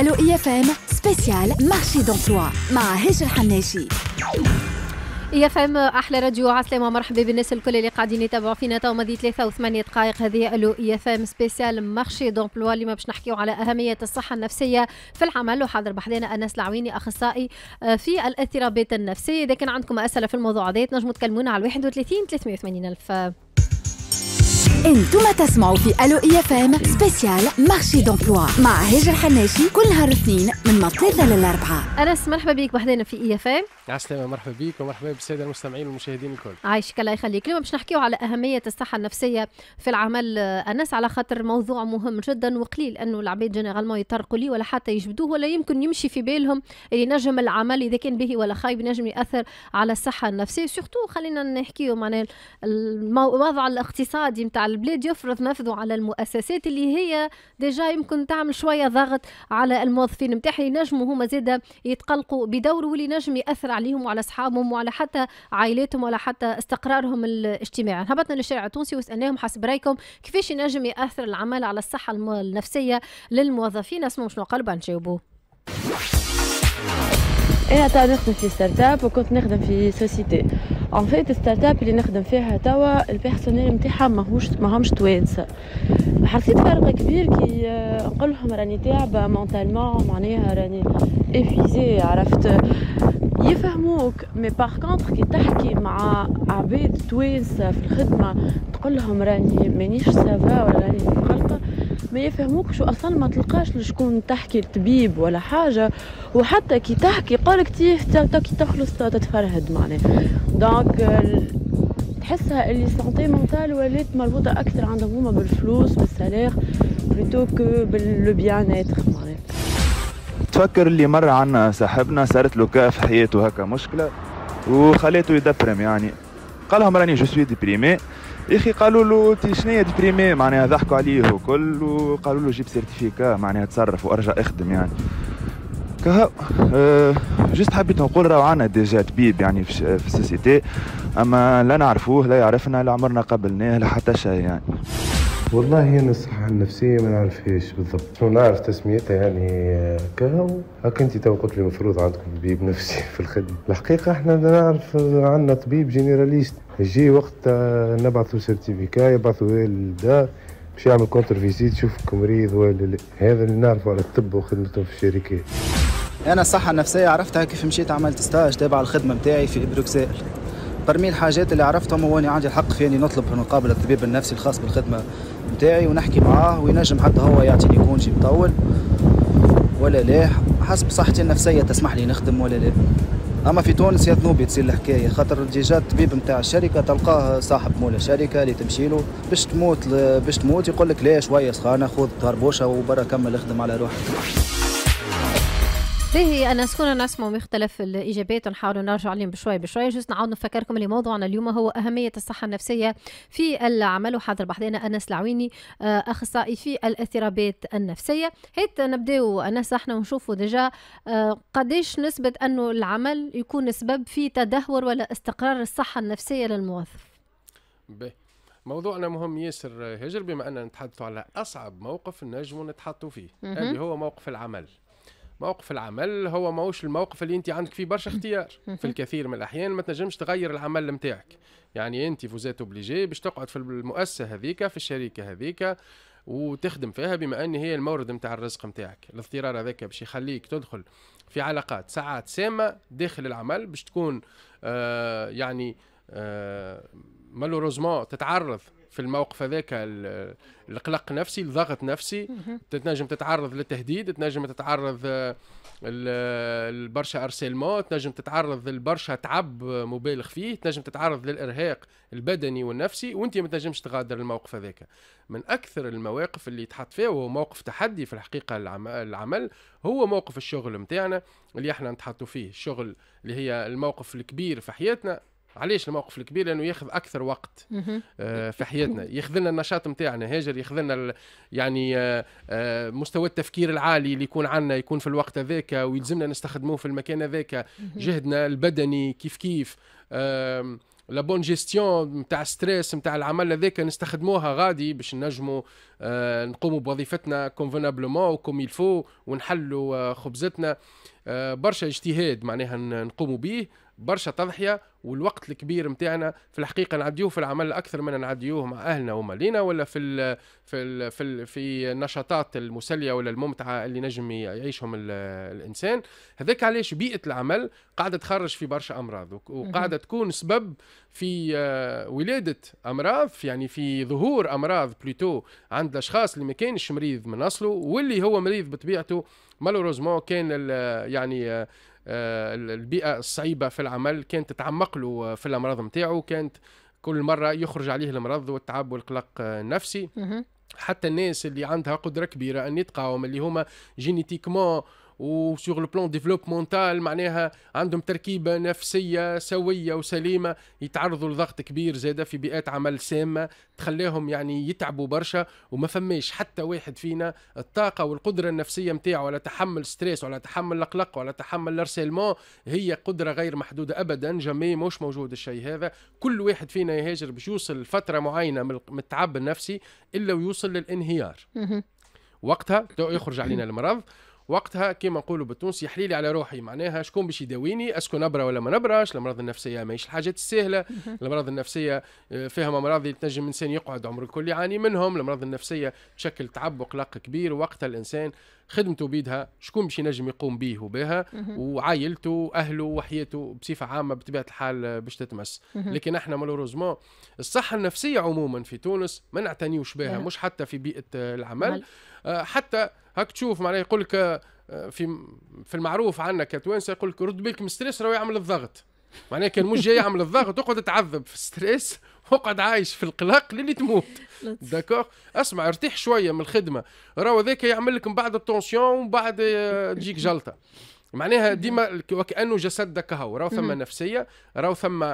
الو اي اف ام سبيسيال مارشي دونتوا مع هجر حناشي يا فهم احلى راديو عسلامة ومرحبا بالناس الكل اللي قاعدين يتابعوا فينا تو ماضي 3 و 8 دقائق هذه الو يا فهم سبيسيال مارشي دومبلوا ما باش نحكيو على اهميه الصحه النفسيه في العمل وحاضر بحدنا انس العويني اخصائي آه، في الاضطرابات النفسيه اذا كان عندكم اسئله في الموضوع هذا تنجموا تكلمونا على 31 380 الف انتم تسمعوا في الو اي اف ام سبيسيال مارشي دومبلوا مع هاجر حناشي كل نهار اثنين من الثلاثه للاربعه انس مرحبا بك بحدنا في اي اف ام عسلامة مرحبا بك ومرحبا بالساده المستمعين والمشاهدين الكل عايشك الله يخليك اليوم باش نحكيو على اهميه الصحه النفسيه في العمل انس على خاطر موضوع مهم جدا وقليل انه العباد جينيرالمون يطرقوا ليه ولا حتى يجبدوه ولا يمكن يمشي في بالهم اللي نجم العمل اذا كان به ولا خايب نجم ياثر على الصحه النفسيه سورتو خلينا نحكيو معناها الوضع الاقتصادي نتاع البلاد يفرض نفذه على المؤسسات اللي هي ديجا يمكن تعمل شويه ضغط على الموظفين نتاعها ينجموا هما زاده يتقلقوا بدوره واللي نجم ياثر عليهم وعلى اصحابهم وعلى حتى عائلاتهم ولا حتى استقرارهم الاجتماعي هبطنا للشارع التونسي وسالناهم حسب رايكم كيفاش ينجم ياثر العمل على الصحه النفسيه للموظفين اسمهم شنو قالوا نجاوبوه انا توا نخدم في ستارت اب وكنت نخدم في سوسيتي ان فيت ستارت اب اللي نخدم فيها توا البيرسونيل نتاعها ماهوش ماهمش توانسه حسيت فرق كبير كي آه، نقول لهم راني تعبه مونتالمون معناها راني افيزي عرفت يفهموك مي باغ كونتر كي تحكي مع عبيد توانسه في الخدمه تقول لهم راني مانيش سافا ولا راني ما يفهموكش واصلا ما تلقاش لشكون تحكي الطبيب ولا حاجه وحتى كي تحكي قالك كي تخلص تتفرهد معناها دونك تحسها اللي سانتي مونتال ولات مربوطه اكثر عندهم هما بالفلوس بالسالير بلوتو كو باللو بيان اتر معناها تفكر اللي مر عنا صاحبنا صارت له كاف حياته هكا مشكله وخليته يدبرم يعني قال لهم راني جو سوي ديبريمي يا اخي قالوا له انت شنو ديبريمي معناها ضحكوا عليه وكل وقالوا له جيب سيرتيفيكا معناها تصرف وارجع اخدم يعني كها أه جست حبيت نقول راهو عندنا ديجا طبيب يعني في, في السوسيتي اما لا نعرفوه لا يعرفنا لا عمرنا قبلناه لا حتى شيء يعني والله هي الصحة النفسية ما نعرفهاش بالضبط شنو نعرف تسميتها يعني آه، كهو هاك انت تو قلت لي المفروض عندكم طبيب نفسي في الخدمة الحقيقة احنا نعرف عندنا طبيب جنراليست يجي وقت آه، نبعثوا سيرتيفيكا يبعثوا للدار باش يعمل كونتر فيزيت يشوفك مريض ولا لا هذا اللي نعرفه على الطب وخدمته في الشركات انا الصحة النفسية عرفتها كيف مشيت عملت ستاج تابع الخدمة نتاعي في بروكسل برمي الحاجات اللي عرفتهم هو اني عندي الحق في اني نطلب قابل الطبيب النفسي الخاص بالخدمه نتاعي ونحكي معاه وينجم حتى هو يعطيني كونجي مطول ولا لا حسب صحتي النفسيه تسمح لي نخدم ولا لا اما في تونس يا ذنوبي تصير الحكايه خاطر ديجا الطبيب نتاع الشركه تلقاه صاحب مول الشركه اللي تمشي له باش تموت باش تموت يقول لك لا شويه سخانه خذ طربوشه وبرا كمل اخدم على روحك باهي انا سكون نسمع مختلف الاجابات نحاول نرجع عليهم بشوي بشوي جوست نعاود نفكركم اللي موضوعنا اليوم هو اهميه الصحه النفسيه في العمل وحاضر بحضنا انس العويني آه، اخصائي في الاضطرابات النفسيه حيت نبداو انس احنا ونشوفوا ديجا آه، قداش نسبه انه العمل يكون سبب في تدهور ولا استقرار الصحه النفسيه للموظف باهي موضوعنا مهم ياسر هجر بما اننا نتحدثوا على اصعب موقف نجموا نتحطوا فيه اللي هو موقف العمل موقف العمل هو ماهوش الموقف اللي انت عندك فيه برشا اختيار في الكثير من الاحيان ما تنجمش تغير العمل نتاعك يعني انت فوزات اوبليجي باش تقعد في المؤسسه هذيك في الشركه هذيك وتخدم فيها بما ان هي المورد نتاع الرزق نتاعك الاضطرار هذاك باش يخليك تدخل في علاقات ساعات سامه داخل العمل باش تكون آه يعني آه مالوروزمون تتعرض في الموقف هذاك القلق نفسي الضغط نفسي تنجم تتعرض للتهديد تنجم تتعرض آه، لبرشا ارسيلمون تنجم تتعرض لبرشا تعب مبالغ فيه تنجم تتعرض للارهاق البدني والنفسي وانت ما تنجمش تغادر الموقف هذاك من اكثر المواقف اللي يتحط فيها وهو موقف تحدي في الحقيقه العمل هو موقف الشغل نتاعنا اللي احنا نتحطوا فيه الشغل اللي هي الموقف الكبير في حياتنا علاش الموقف الكبير لانه ياخذ اكثر وقت آه، في حياتنا ياخذ لنا النشاط نتاعنا هاجر ياخذ لنا يعني آه، آه، مستوى التفكير العالي اللي يكون عندنا يكون في الوقت هذاك ويلزمنا نستخدموه في المكان هذاك جهدنا البدني كيف كيف لا بون جيستيون نتاع ستريس نتاع العمل هذاك نستخدموها غادي باش نجموا نقوموا بوظيفتنا كونفونابلومون وكوم يلفو ونحلوا خبزتنا برشا اجتهاد معناها نقوموا به برشا تضحيه والوقت الكبير نتاعنا في الحقيقه نعديوه في العمل اكثر من نعديوه مع اهلنا ومالينا ولا في الـ في الـ في, الـ في النشاطات المسليه ولا الممتعه اللي نجم يعيشهم الانسان هذاك علاش بيئه العمل قاعده تخرج في برشا امراض وقاعده تكون سبب في آه، ولاده امراض يعني في ظهور امراض بلوتو عند الاشخاص اللي ما كانش مريض من اصله واللي هو مريض بطبيعته مالوروزمون كان يعني آه، آه، البيئه الصعيبه في العمل كانت تتعمق له في الامراض نتاعو كانت كل مره يخرج عليه المرض والتعب والقلق آه، النفسي حتى الناس اللي عندها قدره كبيره ان يتقاوم اللي هما جينيتيكمون لو بلون ديفلوبمونتال معناها عندهم تركيبه نفسيه سويه وسليمه يتعرضوا لضغط كبير زاده في بيئات عمل سامه تخليهم يعني يتعبوا برشا وما فماش حتى واحد فينا الطاقه والقدره النفسيه نتاعو على تحمل ستريس وعلى تحمل القلق وعلى تحمل الارسلمون هي قدره غير محدوده ابدا جميع مش موجود الشيء هذا كل واحد فينا يهاجر باش يوصل لفتره معينه من التعب النفسي الا ويوصل للانهيار وقتها يخرج علينا المرض وقتها كما نقولوا بالتونسي يحليلي على روحي معناها شكون باش يداويني اسكو نبره ولا ما نبراش الامراض النفسيه ماهيش الحاجات السهله الامراض النفسيه آه، فيها امراض تنجم الانسان يقعد عمره الكل يعاني منهم الامراض النفسيه تشكل تعب وقلق كبير وقتها الانسان خدمته بيدها شكون باش ينجم يقوم به وبها وعائلته واهله وحياته بصفه عامه بطبيعه الحال باش تتمس لكن احنا مالوروزمون الصحه النفسيه عموما في تونس ما نعتنيوش بها نعم. مش حتى في بيئه العمل نعم. آه، حتى هاك تشوف معناها يقول لك آه، في في المعروف عندنا كتوانسه يقول لك رد بالك من ستريس راهو يعمل الضغط معناها كان مش جاي يعمل الضغط اقعد تعذب في ستريس اقعد عايش في القلق للي تموت داكوغ اسمع ارتاح شويه من الخدمه راهو ذاك يعمل لك من بعد التونسيون ومن بعد تجيك جلطه معناها ديما وكانه جسدك هو راهو ثم نفسيه راهو ثم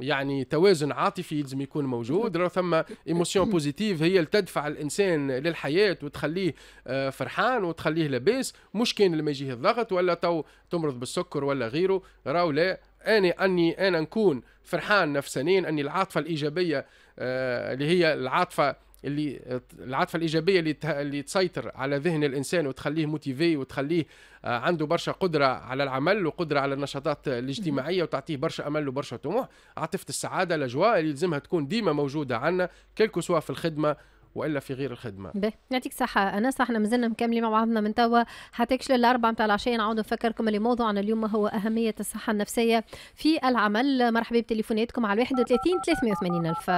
يعني توازن عاطفي يلزم يكون موجود راه ثم ايموسيون بوزيتيف هي اللي تدفع الانسان للحياه وتخليه آه، فرحان وتخليه لاباس مش كان لما يجيه الضغط ولا تو تمرض بالسكر ولا غيره راهو لا أنا أني أنا نكون فرحان نفسانيا أني العاطفة الإيجابية آه، اللي هي العاطفة اللي العاطفه الايجابيه اللي اللي تسيطر على ذهن الانسان وتخليه موتيفي وتخليه آه، عنده برشا قدره على العمل وقدره على النشاطات الاجتماعيه وتعطيه برشا امل وبرشا طموح عاطفه السعاده الاجواء اللي يلزمها تكون ديما موجوده عنا كلكو سوا في الخدمه والا في غير الخدمه باهي يعطيك الصحه انس احنا مازلنا مكملين مع بعضنا من توا حتىكش للاربعه نتاع العشيه نعاود نفكركم اللي موضوعنا اليوم هو اهميه الصحه النفسيه في العمل مرحبا بتليفوناتكم على 31 380 الف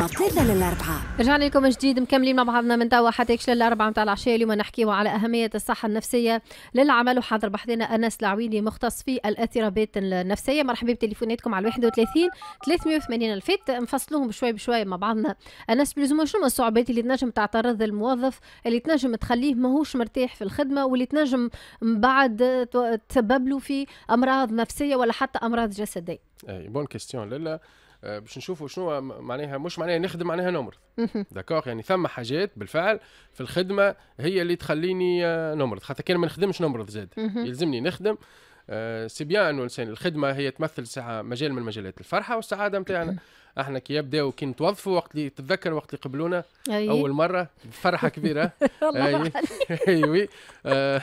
من للأربعة رجعنا لكم جديد مكملين مع بعضنا من توا حتى يكشل الأربعة متاع العشية اليوم نحكيو على أهمية الصحة النفسية للعمل وحاضر بحضنا أنس العويلي مختص في الاضطرابات النفسية مرحبا بتليفوناتكم على 31 380 الف نفصلوهم بشوي بشوي مع بعضنا أنس بلزوم شنو الصعوبات اللي تنجم تعترض الموظف اللي تنجم تخليه ماهوش مرتاح في الخدمة واللي تنجم من بعد تسبب له في أمراض نفسية ولا حتى أمراض جسدية أي بون كيستيون لالا آه، باش نشوفوا شنو معناها مش معناها نخدم معناها نمرض داكوغ يعني ثم حاجات بالفعل في الخدمه هي اللي تخليني آه، نمرض خاطر كان ما نخدمش نمرض زاد يلزمني نخدم آه، سي بيان انه الخدمه هي تمثل ساعه مجال من مجالات الفرحه والسعاده نتاعنا احنا كي يبداو كي نتوظفوا وقت اللي تتذكر وقت اللي قبلونا اول مره فرحه كبيره أيه. آه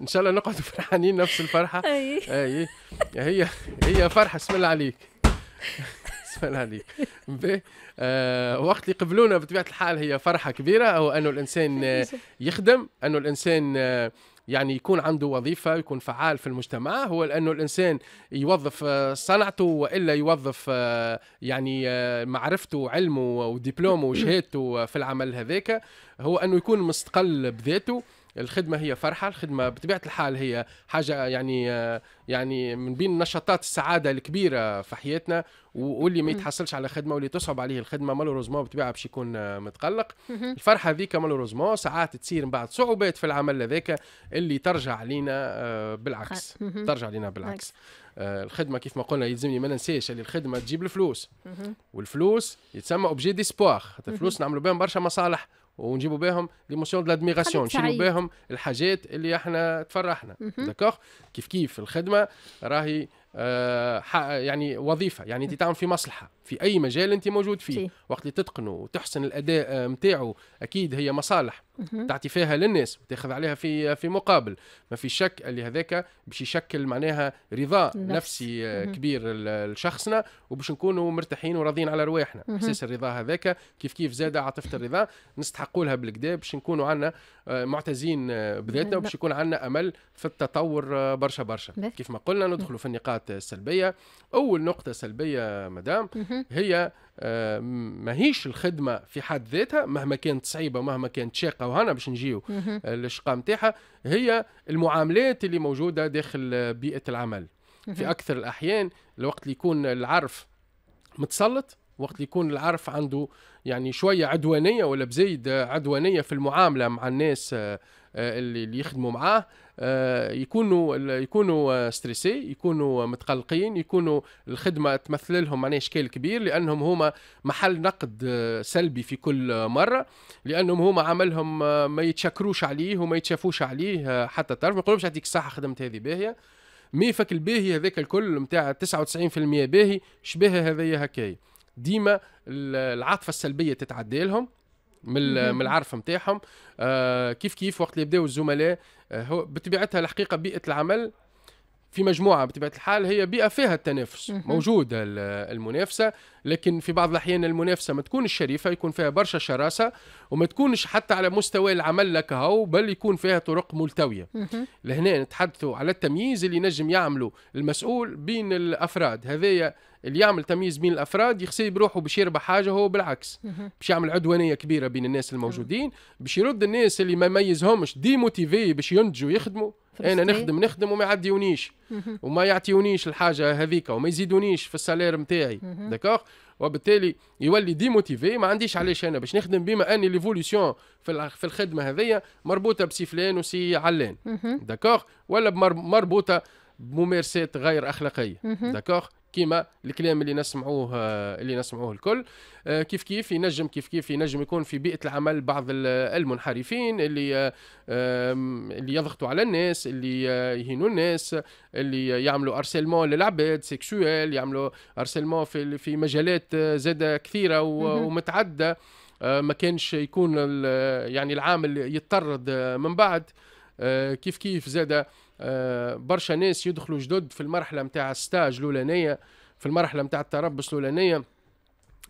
ان شاء الله نقعدوا فرحانين نفس الفرحه أيه. هي هي فرحه اسم الله عليك اسفل عليك آه وقت اللي قبلونا بطبيعه الحال هي فرحه كبيره هو انه الانسان آه، يخدم انه الانسان آه، يعني يكون عنده وظيفة يكون فعال في المجتمع هو لأنه الإنسان يوظف آه، صنعته وإلا يوظف يعني معرفته وعلمه ودبلومه وشهادته في العمل هذاك هو أنه يكون مستقل بذاته الخدمه هي فرحه الخدمه بطبيعه الحال هي حاجه يعني يعني من بين نشاطات السعاده الكبيره في حياتنا واللي ما يتحصلش على خدمه واللي تصعب عليه الخدمه مالوروزمون بطبيعه باش يكون متقلق الفرحه هذيك مالوروزمون ساعات تصير من بعد صعوبات في العمل هذاك اللي ترجع علينا آه، بالعكس ترجع علينا بالعكس آه، الخدمه كيف ما قلنا يلزمني ما ننساش اللي الخدمه تجيب الفلوس والفلوس يتسمى اوبجي ديسبواغ الفلوس نعملوا بهم برشا مصالح ونجيبوا بهم ليموسيون دو لادميراسيون نشيلوا بهم الحاجات اللي احنا تفرحنا داكوغ كيف كيف الخدمه راهي آه يعني وظيفه يعني انت تعمل في مصلحه في اي مجال انت موجود فيه وقت اللي تتقنه وتحسن الاداء نتاعو آه، اكيد هي مصالح تعطي فيها للناس وتاخذ عليها في آه، في مقابل ما في شك اللي هذاك باش يشكل معناها رضا نفس. نفسي آه، كبير لشخصنا وباش نكونوا مرتاحين وراضيين على رواحنا احساس الرضا هذاك كيف كيف زاد عاطفه الرضا نستحقوا لها بالكدا باش نكونوا عندنا معتزين بذاتنا وباش يكون عندنا امل في التطور برشا برشا كيف ما قلنا ندخلوا في النقاط السلبيه اول نقطه سلبيه مدام هي آه، ماهيش الخدمه في حد ذاتها مهما كانت صعيبه مهما كانت شاقه وهنا باش نجيو الشقه آه، نتاعها هي المعاملات اللي موجوده داخل بيئه العمل في اكثر الاحيان الوقت اللي يكون العرف متسلط وقت اللي يكون العرف عنده يعني شويه عدوانيه ولا بزايد عدوانيه في المعامله مع الناس آه، آه، اللي يخدموا معاه آه، يكونوا يكونوا ستريسي يكونوا متقلقين يكونوا الخدمه تمثل لهم معناها اشكال كبير لانهم هما محل نقد سلبي في كل مره لانهم هما عملهم ما يتشكروش عليه وما يتشافوش عليه حتى تعرف ما يقولوش يعطيك الصحه خدمت هذه باهيه ميفك الباهي هذاك الكل نتاع 99% باهي شبه هذايا هكايا ديما العاطفه السلبيه تتعدى لهم من من العرف نتاعهم آه كيف كيف وقت اللي يبداو الزملاء آه هو بطبيعتها الحقيقه بيئه العمل في مجموعه بطبيعه الحال هي بيئه فيها التنافس موجوده المنافسه لكن في بعض الاحيان المنافسه ما تكونش شريفه يكون فيها برشا شراسه وما تكونش حتى على مستوى العمل لك هو بل يكون فيها طرق ملتويه لهنا نتحدثوا على التمييز اللي نجم يعمله المسؤول بين الافراد هذايا اللي يعمل تمييز بين الافراد يحسب بروحه باش يربح حاجه هو بالعكس باش يعمل عدوانيه كبيره بين الناس الموجودين باش يرد الناس اللي ما يميزهمش ديموتيفي باش ينتجوا يخدموا إيه، انا نخدم نخدم وما يعديونيش وما يعطيونيش الحاجه هذيك وما يزيدونيش في السالير نتاعي داكوغ وبالتالي يولي ديموتيفي ما عنديش علاش انا باش نخدم بما اني ليفوليسيون في في الخدمه هذيا مربوطه بسي فلان وسي علان داكوغ ولا مربوطه بممارسات غير اخلاقيه داكوغ كيما الكلام اللي نسمعوه اللي نسمعوه الكل آه، كيف كيف ينجم كيف كيف ينجم يكون في بيئه العمل بعض المنحرفين اللي آه، اللي يضغطوا على الناس اللي آه، يهينوا الناس اللي يعملوا ارسلمون للعباد سيكسويل يعملوا ارسلمون في في مجالات زاده كثيره ومتعدده ما كانش يكون يعني العامل يطرد من بعد كيف كيف زاده آه، برشا ناس يدخلوا جدد في المرحله نتاع الستاج الاولانيه في المرحله نتاع التربص الاولانيه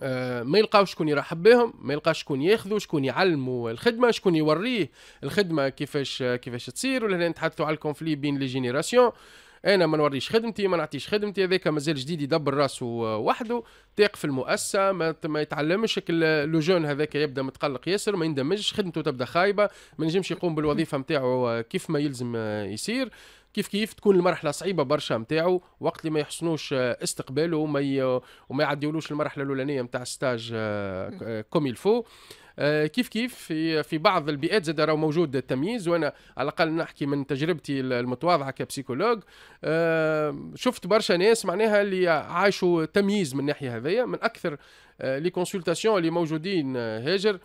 آه، ما يلقاوش شكون يرحب بهم ما يلقاش شكون ياخذوا شكون يعلموا الخدمه شكون يوريه الخدمه كيفاش كيفاش تصير ولا نتحدثوا على الكونفلي بين لي جينيراسيون انا ما نوريش خدمتي ما نعطيش خدمتي هذاك مازال جديد يدبر راسه آه، وحده تاق في المؤسسه ما, يتعلمش لو جون هذاك يبدا متقلق ياسر ما يندمجش خدمته تبدا خايبه ما ينجمش يقوم بالوظيفه نتاعو آه، كيف ما يلزم آه، يصير كيف كيف تكون المرحله صعيبه برشا نتاعو وقت اللي ما يحسنوش استقباله وما وما يعديولوش المرحله الاولانيه نتاع ستاج كوم الفو آه، كيف كيف في في بعض البيئات زاد راه موجود التمييز وانا على الاقل نحكي من تجربتي المتواضعه كبسيكولوج آه، شفت برشا ناس معناها اللي عاشوا تمييز من الناحيه هذيا من اكثر آه، لي كونسلتاسيون اللي موجودين هاجر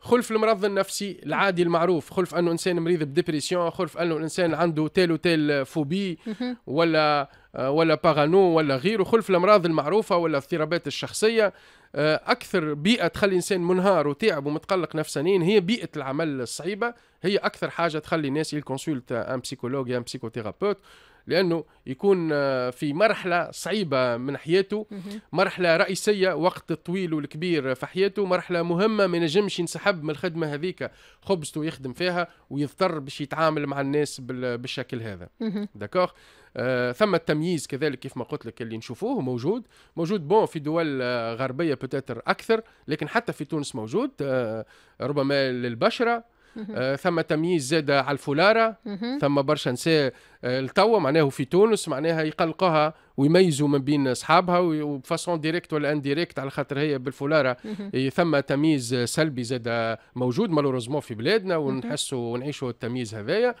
خلف المرض النفسي العادي المعروف خلف انه انسان مريض بديبريسيون خلف انه الانسان عنده تيل وتيل فوبي ولا ولا باغانو ولا غيره خلف الامراض المعروفه ولا اضطرابات الشخصيه آه، اكثر بيئه تخلي الانسان منهار وتعب ومتقلق نفسانيا هي بيئه العمل الصعيبه هي اكثر حاجه تخلي الناس يكونسولت ان بسيكولوج ان بسيكوثيرابوت لانه يكون آه، في مرحله صعيبه من حياته مرحله رئيسيه وقت طويل والكبير في حياته مرحله مهمه ما ينجمش ينسحب من الخدمه هذيك خبزته يخدم فيها ويضطر باش يتعامل مع الناس بالشكل هذا داكوغ آه ثم التمييز كذلك كيف ما قلت لك اللي نشوفوه موجود موجود بون في دول آه، غربيه بتاتر اكثر لكن حتى في تونس موجود آه ربما للبشره آه، ثم تمييز زاد على الفولارة ثم برشا نساء آه، التوا معناه في تونس معناها يقلقوها ويميزوا من بين اصحابها وبفاسون ديريكت ولا انديريكت على خاطر هي بالفولاره ثم تمييز سلبي زاد موجود مالوروزمون في بلادنا ونحسوا ونعيشوا التمييز هذايا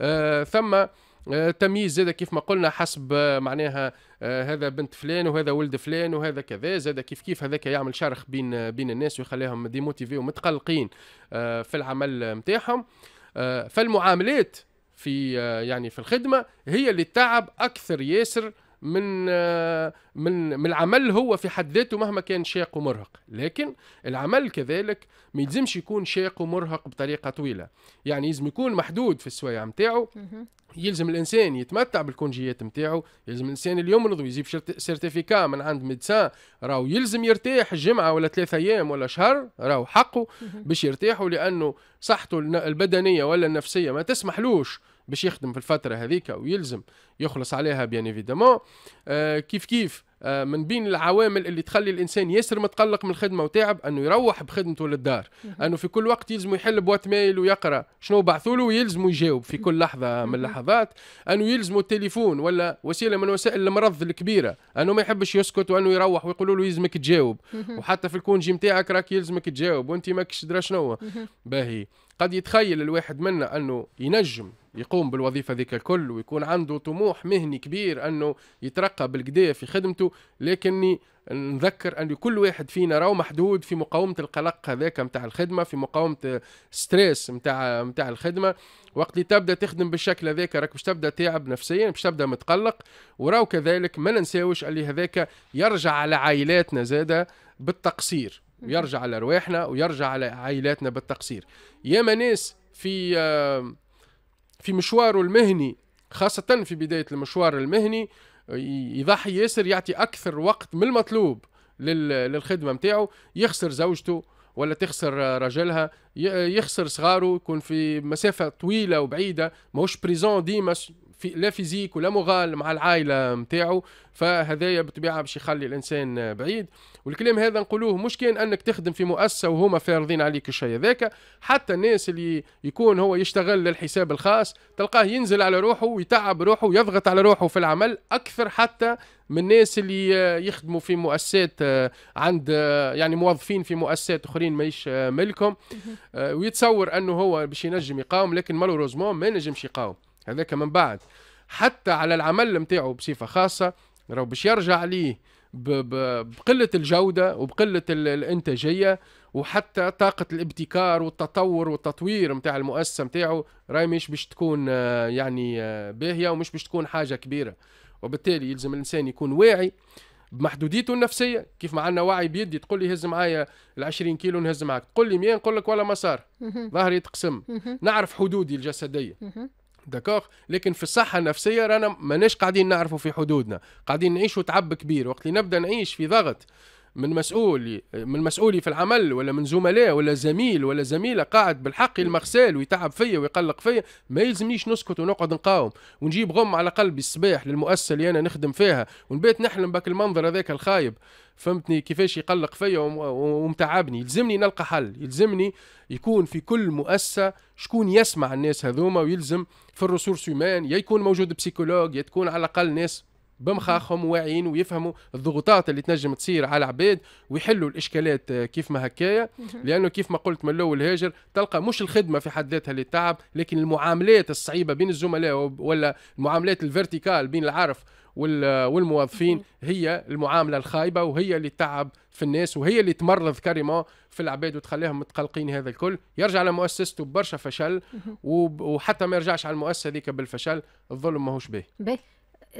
آه، ثم آه، تمييز زاد كيف ما قلنا حسب آه، معناها آه، هذا بنت فلان وهذا ولد فلان وهذا كذا زاد كيف كيف هذاك يعمل شرخ بين بين الناس ويخليهم ديموتيفي ومتقلقين في العمل نتاعهم فالمعاملات في يعني في الخدمه هي اللي تعب اكثر ياسر من من من العمل هو في حد ذاته مهما كان شاق ومرهق لكن العمل كذلك ما يلزمش يكون شاق ومرهق بطريقه طويله يعني يلزم يكون محدود في السوايع نتاعو يلزم الانسان يتمتع بالكونجيات نتاعو يلزم الانسان اليوم يمرض يجيب سيرتيفيكا من عند ميدسان راهو يلزم يرتاح جمعه ولا ثلاثة ايام ولا شهر راهو حقه باش يرتاحوا لانه صحته البدنيه ولا النفسيه ما تسمحلوش باش يخدم في الفتره هذيك ويلزم يخلص عليها بيان ايفيدامون آه كيف كيف آه من بين العوامل اللي تخلي الانسان ياسر متقلق من الخدمه وتعب انه يروح بخدمته للدار انه في كل وقت يلزم يحل بوات ميل ويقرا شنو بعثوا له ويلزم يجاوب في كل لحظه من اللحظات انه يلزم التليفون ولا وسيله من وسائل المرض الكبيره انه ما يحبش يسكت وانه يروح ويقولوا له يلزمك تجاوب وحتى في الكونجي نتاعك راك يلزمك تجاوب وانت ماكش درا شنو باهي قد يتخيل الواحد منا انه ينجم يقوم بالوظيفة ذيك الكل ويكون عنده طموح مهني كبير أنه يترقى بالقدية في خدمته لكني نذكر أن كل واحد فينا راهو محدود في مقاومة القلق هذاك متاع الخدمة في مقاومة ستريس متاع متاع الخدمة وقت اللي تبدا تخدم بالشكل هذاك راك باش تبدا تاعب نفسيا باش تبدا متقلق وراو كذلك ما ننساوش اللي هذاك يرجع على عائلاتنا زاده بالتقصير ويرجع على رواحنا ويرجع على عائلاتنا بالتقصير ياما ناس في آه، في مشواره المهني خاصة في بداية المشوار المهني يضحي ياسر يعطي أكثر وقت من المطلوب للخدمة متاعو يخسر زوجته ولا تخسر رجلها يخسر صغاره يكون في مسافة طويلة وبعيدة ماهوش بريزون ديما في لا فيزيك ولا مغال مع العائله نتاعو فهذايا بطبيعه باش يخلي الانسان بعيد والكلام هذا نقولوه مش كان انك تخدم في مؤسسه وهما فارضين عليك الشيء هذاك حتى الناس اللي يكون هو يشتغل للحساب الخاص تلقاه ينزل على روحه ويتعب روحه ويضغط على روحه في العمل اكثر حتى من الناس اللي يخدموا في مؤسسات آه، عند آه، يعني موظفين في مؤسسات اخرين ماهيش آه، ملكهم ويتصور انه هو باش ينجم يقاوم لكن مالوروزمون ما ينجمش يقاوم هذاك من بعد حتى على العمل نتاعو بصفه خاصه راهو باش يرجع ليه بقله الجوده وبقله الانتاجيه وحتى طاقه الابتكار والتطور والتطوير نتاع المؤسسه نتاعو راهي مش باش تكون آه، يعني آه، باهيه ومش باش تكون حاجه كبيره وبالتالي يلزم الانسان يكون واعي بمحدوديته النفسيه كيف ما عندنا وعي بيدي تقول لي هز معايا ال 20 كيلو نهز معاك تقول لي 100 نقول لك ولا مسار ظهري يتقسم نعرف حدودي الجسديه داكوغ لكن في الصحه النفسيه رانا ماناش قاعدين نعرفوا في حدودنا قاعدين نعيشوا تعب كبير وقت اللي نبدا نعيش في ضغط من مسؤول من مسؤولي في العمل ولا من زملاء ولا زميل ولا زميله قاعد بالحق المغسال ويتعب فيا ويقلق فيا ما يلزمنيش نسكت ونقعد نقاوم ونجيب غم على قلبي الصباح للمؤسسه اللي انا نخدم فيها ونبيت نحلم بك المنظر هذاك الخايب فهمتني كيفاش يقلق فيا ومتعبني يلزمني نلقى حل يلزمني يكون في كل مؤسسه شكون يسمع الناس هذوما ويلزم في الرسورس يومان يا يكون موجود بسيكولوج يا تكون على الاقل ناس بمخاخهم واعيين ويفهموا الضغوطات اللي تنجم تصير على العباد ويحلوا الاشكالات آه، كيف ما هكايا لانه كيف ما قلت من الاول هاجر تلقى مش الخدمه في حد ذاتها اللي تعب لكن المعاملات الصعيبه بين الزملاء ولا المعاملات الفيرتيكال بين العارف والموظفين هي المعامله الخايبه وهي اللي تعب في الناس وهي اللي تمرض كريمون في العباد وتخليهم متقلقين هذا الكل يرجع لمؤسسته برشا فشل وحتى ما يرجعش على المؤسسه ذيك بالفشل الظلم ماهوش به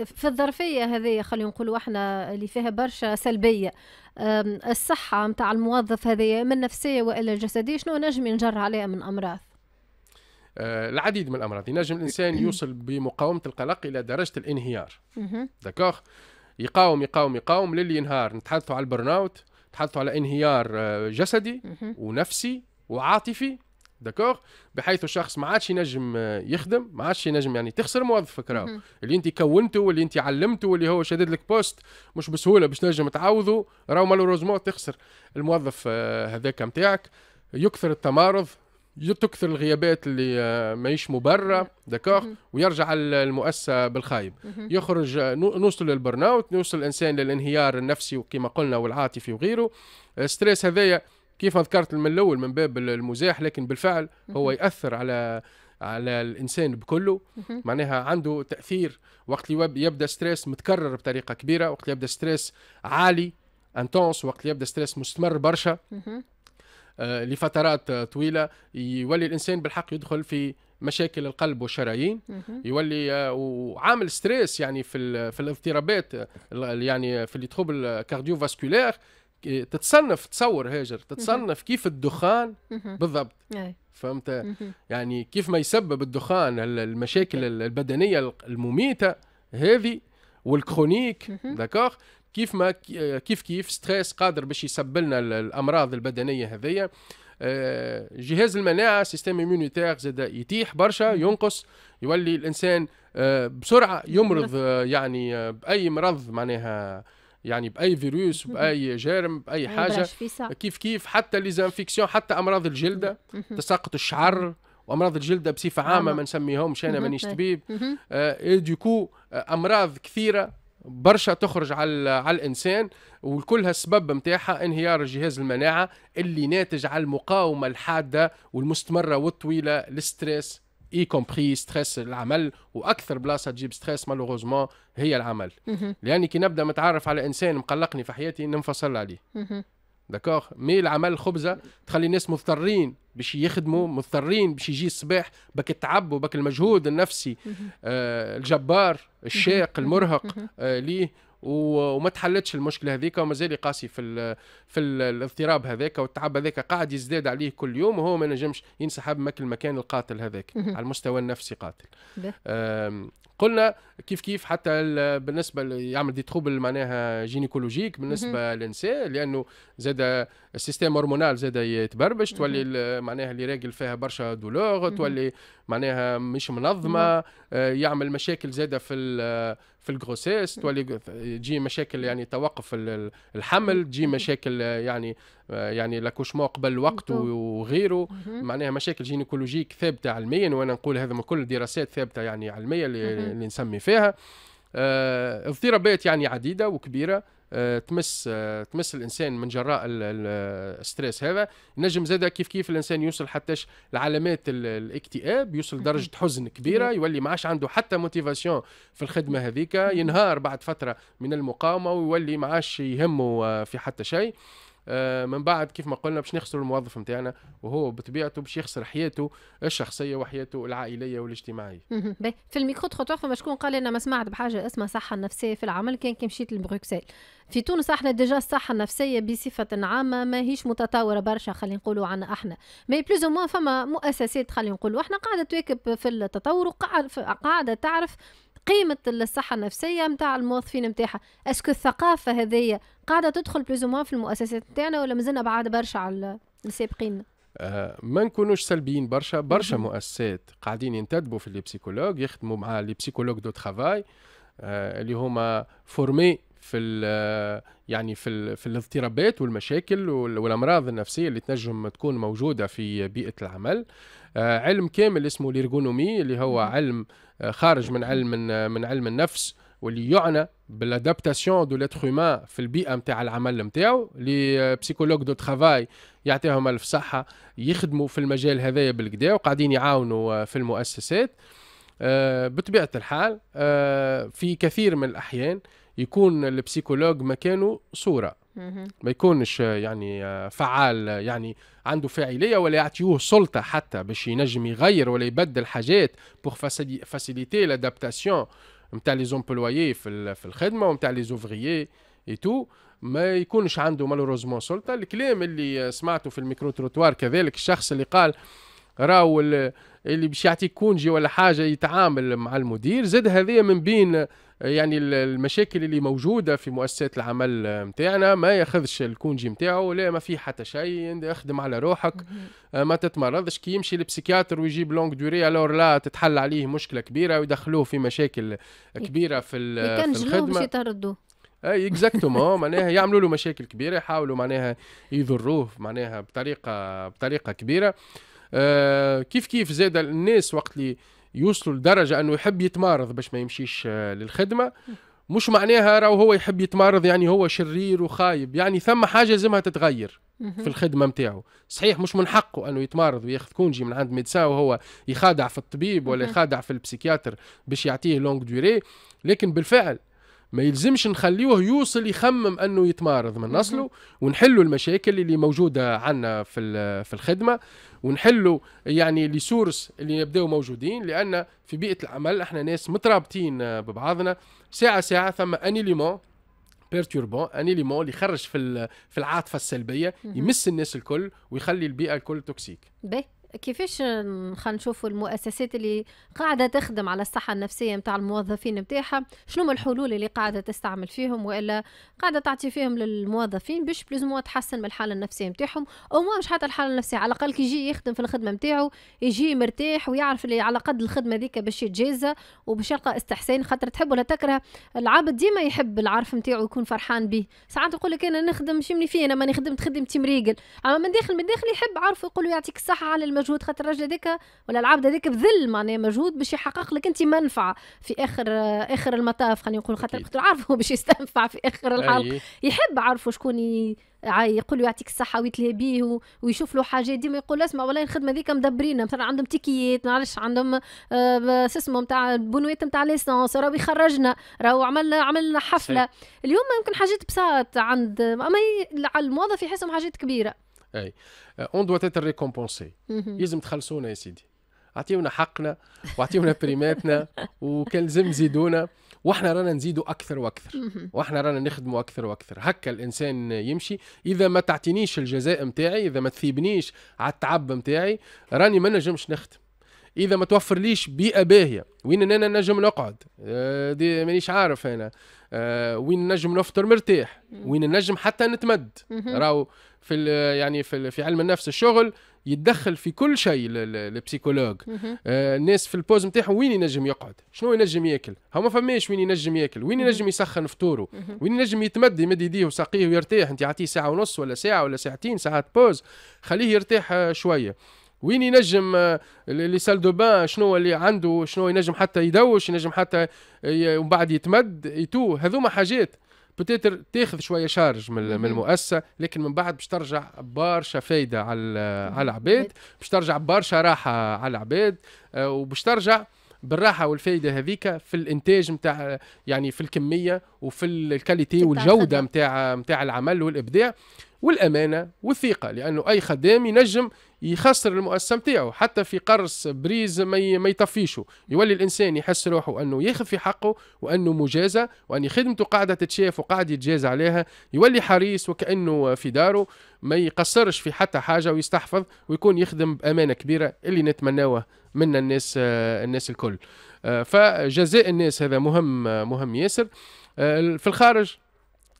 في الظرفية هذه خلينا نقولوا احنا اللي فيها برشا سلبية الصحة متاع الموظف هذه من نفسية وإلا جسدية شنو نجم ينجر عليها من أمراض؟ أه، العديد من الأمراض ينجم الإنسان يوصل بمقاومة القلق إلى درجة الانهيار دكاخ يقاوم يقاوم يقاوم للي ينهار نتحدثوا على البرناوت نتحدثوا على انهيار أه، جسدي ونفسي وعاطفي داكوغ بحيث الشخص ما عادش ينجم آه، يخدم ما عادش ينجم يعني تخسر موظفك راه اللي انت كونته واللي انت علمته واللي هو شدد لك بوست مش بسهوله باش تنجم تعوضه راه مالوروزمون تخسر الموظف آه، هذاك نتاعك يكثر التمارض تكثر الغيابات اللي آه، ماهيش مبرره داكوغ ويرجع المؤسسه بالخايب يخرج نوصل للبرناوت نوصل الانسان للانهيار النفسي وكما قلنا والعاطفي وغيره الستريس هذايا كيف ذكرت من الاول من باب المزاح لكن بالفعل هو ياثر على على الانسان بكله معناها عنده تاثير وقت اللي يبدا ستريس متكرر بطريقه كبيره وقت اللي يبدا ستريس عالي انتونس وقت اللي يبدا ستريس مستمر برشا آه، لفترات طويله يولي الانسان بالحق يدخل في مشاكل القلب والشرايين يولي آه، وعامل ستريس يعني في في الاضطرابات يعني في اللي تخوب الكارديو فاسكولير تتصنف تصور هاجر تتصنف كيف الدخان بالضبط فهمت يعني كيف ما يسبب الدخان المشاكل البدنيه المميته هذه والكرونيك داكوغ كيف ما كيف كيف ستريس قادر باش يسبب لنا الامراض البدنيه هذيا آه، جهاز المناعه سيستم ايمونيتير زاد يتيح برشا ينقص يولي الانسان آه، بسرعه يمرض آه، يعني باي مرض معناها يعني باي فيروس باي جرم باي حاجه كيف كيف حتى ليزانفيكسيون حتى امراض الجلده تساقط الشعر وامراض الجلده بصفه عامه ما نسميهمش انا مانيش طبيب اي ديكو امراض كثيره برشا تخرج على على الانسان وكلها السبب نتاعها انهيار جهاز المناعه اللي ناتج على المقاومه الحاده والمستمره والطويله للستريس اي كومبري ستريس العمل واكثر بلاصه تجيب ستريس مالوروزمون هي العمل لاني كي نبدا متعرف على انسان مقلقني في حياتي ننفصل عليه داكوغ مي العمل خبزه تخلي الناس مضطرين باش يخدموا مضطرين باش يجي الصباح بك التعب وبك المجهود النفسي آه الجبار الشاق المرهق آه ليه وما تحلتش المشكله هذيك ومازال قاسي في ال في الـ الاضطراب هذاك والتعب هذاك قاعد يزداد عليه كل يوم وهو ما نجمش ينسحب مك المكان القاتل هذاك على المستوى النفسي قاتل قلنا كيف كيف حتى بالنسبه يعمل دي تروبل معناها جينيكولوجيك بالنسبه للنساء لانه زاد السيستيم هرمونال زاد يتبربش تولي معناها اللي راجل فيها برشا دولور تولي معناها مش منظمه آه، يعمل مشاكل زاده في في الجروسيس تولي تجي مشاكل يعني توقف الحمل تجي مشاكل آه، يعني آه، يعني لاكوشمون قبل وقت وغيره معناها مشاكل جينيكولوجيك ثابته علميا وانا نقول هذا من كل دراسات ثابته يعني علميه اللي نسمي فيها فيها اضطرابات آه، يعني عديده وكبيره آه، تمس آه، تمس الانسان من جراء الستريس هذا نجم زاد كيف كيف الانسان يوصل حتى لعلامات الاكتئاب يوصل لدرجه حزن كبيره يولي ما عادش عنده حتى موتيفاسيون في الخدمه هذيك ينهار بعد فتره من المقاومه ويولي ما عادش يهمه في حتى شيء آه، من بعد كيف ما قلنا باش نخسروا الموظف نتاعنا وهو بطبيعته باش يخسر حياته الشخصيه وحياته العائليه والاجتماعيه. في الميكرو تروتوار فما شكون قال انا ما سمعت بحاجه اسمها صحه نفسيه في العمل كان كي مشيت لبروكسل. في تونس احنا ديجا الصحه النفسيه بصفه عامه ماهيش متطوره برشا خلينا نقولوا عنا احنا مي بلوز فما مؤسسات خلينا نقولوا احنا قاعده تواكب في التطور وقاعده تعرف قيمة الصحة النفسية متاع الموظفين متاعها اسكو الثقافة هذه قاعدة تدخل بلوزومون في المؤسسات متاعنا ولا مازلنا بعاد برشا على السابقين آه ما نكونوش سلبيين برشا برشا مؤسسات قاعدين ينتدبوا في لي بسيكولوج يخدموا مع لي بسيكولوج دو ترافاي آه اللي هما فورمي في يعني في في الاضطرابات والمشاكل والامراض النفسيه اللي تنجم تكون موجوده في بيئه العمل آه، علم كامل اسمه الإرغونومي اللي هو علم آه، خارج من علم من علم النفس واللي يعنى بالادابتاسيون دو لاتر هيومان في البيئه نتاع العمل نتاعو لي بسيكولوج دو ترافاي يعطيهم الف صحه يخدموا في المجال هذايا بالكدا وقاعدين يعاونوا آه، في المؤسسات بطبيعه الحال في كثير من الاحيان يكون البسيكولوج مكانه صوره ما يكونش يعني فعال يعني عنده فاعليه ولا يعطيوه سلطه حتى باش ينجم يغير ولا يبدل حاجات بوغ فاسيليتي لادابتاسيون نتاع لي زومبلويي في في الخدمه ونتاع لي زوفريي اي تو ما يكونش عنده مالوروزمون سلطه الكلام اللي سمعته في الميكرو تروتوار كذلك الشخص اللي قال راهو اللي باش يعطيك كونجي ولا حاجه يتعامل مع المدير زاد هذه من بين يعني المشاكل اللي موجوده في مؤسسات العمل نتاعنا ما ياخذش الكونجي نتاعو لا ما في حتى شيء اخدم على روحك آه، ما تتمرضش كي يمشي للبسيكياتر ويجيب لونج دوري الور لا تتحل عليه مشكله كبيره ويدخلوه في مشاكل كبيره في, في الخدمه باش يطردوه اي آه، اكزاكتومون معناها يعملوا له مشاكل كبيره يحاولوا معناها يضروه معناها بطريقه بطريقه كبيره آه كيف كيف زاد الناس وقت اللي يوصلوا لدرجه انه يحب يتمارض باش ما يمشيش آه، للخدمه مش معناها راهو هو يحب يتمارض يعني هو شرير وخايب يعني ثم حاجه لازمها تتغير في الخدمه نتاعو صحيح مش من حقه انه يتمارض وياخذ كونجي من عند ميدسا وهو يخادع في الطبيب ولا يخادع في البسيكياتر باش يعطيه لونغ دوري لكن بالفعل ما يلزمش نخليوه يوصل يخمم انه يتمارض من اصله ونحلوا المشاكل اللي موجوده عندنا في في الخدمه ونحلوا يعني لي سورس اللي يبداو موجودين لان في بيئه العمل احنا ناس مترابطين ببعضنا ساعه ساعه ثم انيليمون بيرتوربون انيليمون اللي يخرج في في العاطفه السلبيه يمس الناس الكل ويخلي البيئه الكل توكسيك. باهي كيفاش خلينا نشوفوا المؤسسات اللي قاعده تخدم على الصحه النفسيه نتاع الموظفين نتاعها شنو الحلول اللي قاعده تستعمل فيهم والا قاعده تعطي فيهم للموظفين باش بلوز مو تحسن من الحاله النفسيه نتاعهم او مش حتى الحاله النفسيه على الاقل كي يجي يخدم في الخدمه نتاعو يجي مرتاح ويعرف اللي على قد الخدمه ذيك باش يتجازى وباش يلقى استحسان خاطر تحب ولا تكره العبد ديما يحب العرف نتاعو يكون فرحان به ساعات يقول لك انا نخدم شمني فيه انا ماني خدمت خدمتي مريقل اما من داخل من داخل يحب عرف يقول يعطيك الصحه على الم مجهود خاطر الراجل هذاك ولا العبد هذاك بذل معناها مجهود باش يحقق لك انت منفعه في اخر اخر المطاف خلينا نقول خاطر عارف عارفه باش يستنفع في اخر الحلق يحب عارفه شكون يقول له يعطيك الصحه ويتلهى بيه ويشوف له حاجات ديما يقول اسمع والله الخدمه ذيك مدبرينها مثلا عندهم تيكيات معلش عندهم آه، شو اسمه نتاع البنوات نتاع ليسونس راهو يخرجنا راهو عمل عمل حفله اليوم يمكن حاجات بساط عند اما الموظف يحسهم حاجات كبيره اي اون دوا تيتر ريكومبونسي لازم تخلصونا يا سيدي اعطيونا حقنا واعطيونا بريماتنا وكان لازم تزيدونا واحنا رانا نزيدوا اكثر واكثر واحنا رانا نخدموا اكثر واكثر هكا الانسان يمشي اذا ما تعطينيش الجزاء نتاعي اذا ما تثيبنيش على التعب نتاعي راني ما نجمش نخدم اذا ما توفر ليش بيئه باهيه وين انا نجم نقعد آه، دي مانيش عارف انا آه، وين نجم نفطر مرتاح وين نجم حتى نتمد راهو في يعني في, في علم النفس الشغل يتدخل في كل شيء البسيكولوج آه، الناس في البوز نتاعهم وين ينجم يقعد شنو ينجم ياكل هو ما فماش وين ينجم ياكل وين ينجم يسخن فطوره وين ينجم يتمد يمد يديه وساقيه ويرتاح انت عطيه ساعه ونص ولا ساعه ولا ساعتين ساعات بوز خليه يرتاح شويه وين ينجم آه، لي سال دو بان شنو اللي عنده شنو ينجم حتى يدوش ينجم حتى ومن بعد يتمد يتو هذوما حاجات بتيتر تاخذ شويه شارج من المؤسسه لكن من بعد باش ترجع برشا فايده على على العباد باش ترجع برشا راحه على العباد آه، وباش ترجع بالراحه والفائده هذيك في الانتاج نتاع يعني في الكميه وفي الكاليتي والجوده نتاع نتاع العمل والابداع والامانه والثقه لانه اي خدام ينجم يخسر المؤسسه نتاعو حتى في قرص بريز ما ما يطفيشو يولي الانسان يحس روحه انه ياخذ في حقه وانه مجازى وان خدمته قاعده تتشاف وقاعد يتجازى عليها يولي حريص وكانه في داره ما يقصرش في حتى حاجه ويستحفظ ويكون يخدم بامانه كبيره اللي نتمناوه من الناس آه، الناس الكل آه، فجزاء الناس هذا مهم آه، مهم ياسر في الخارج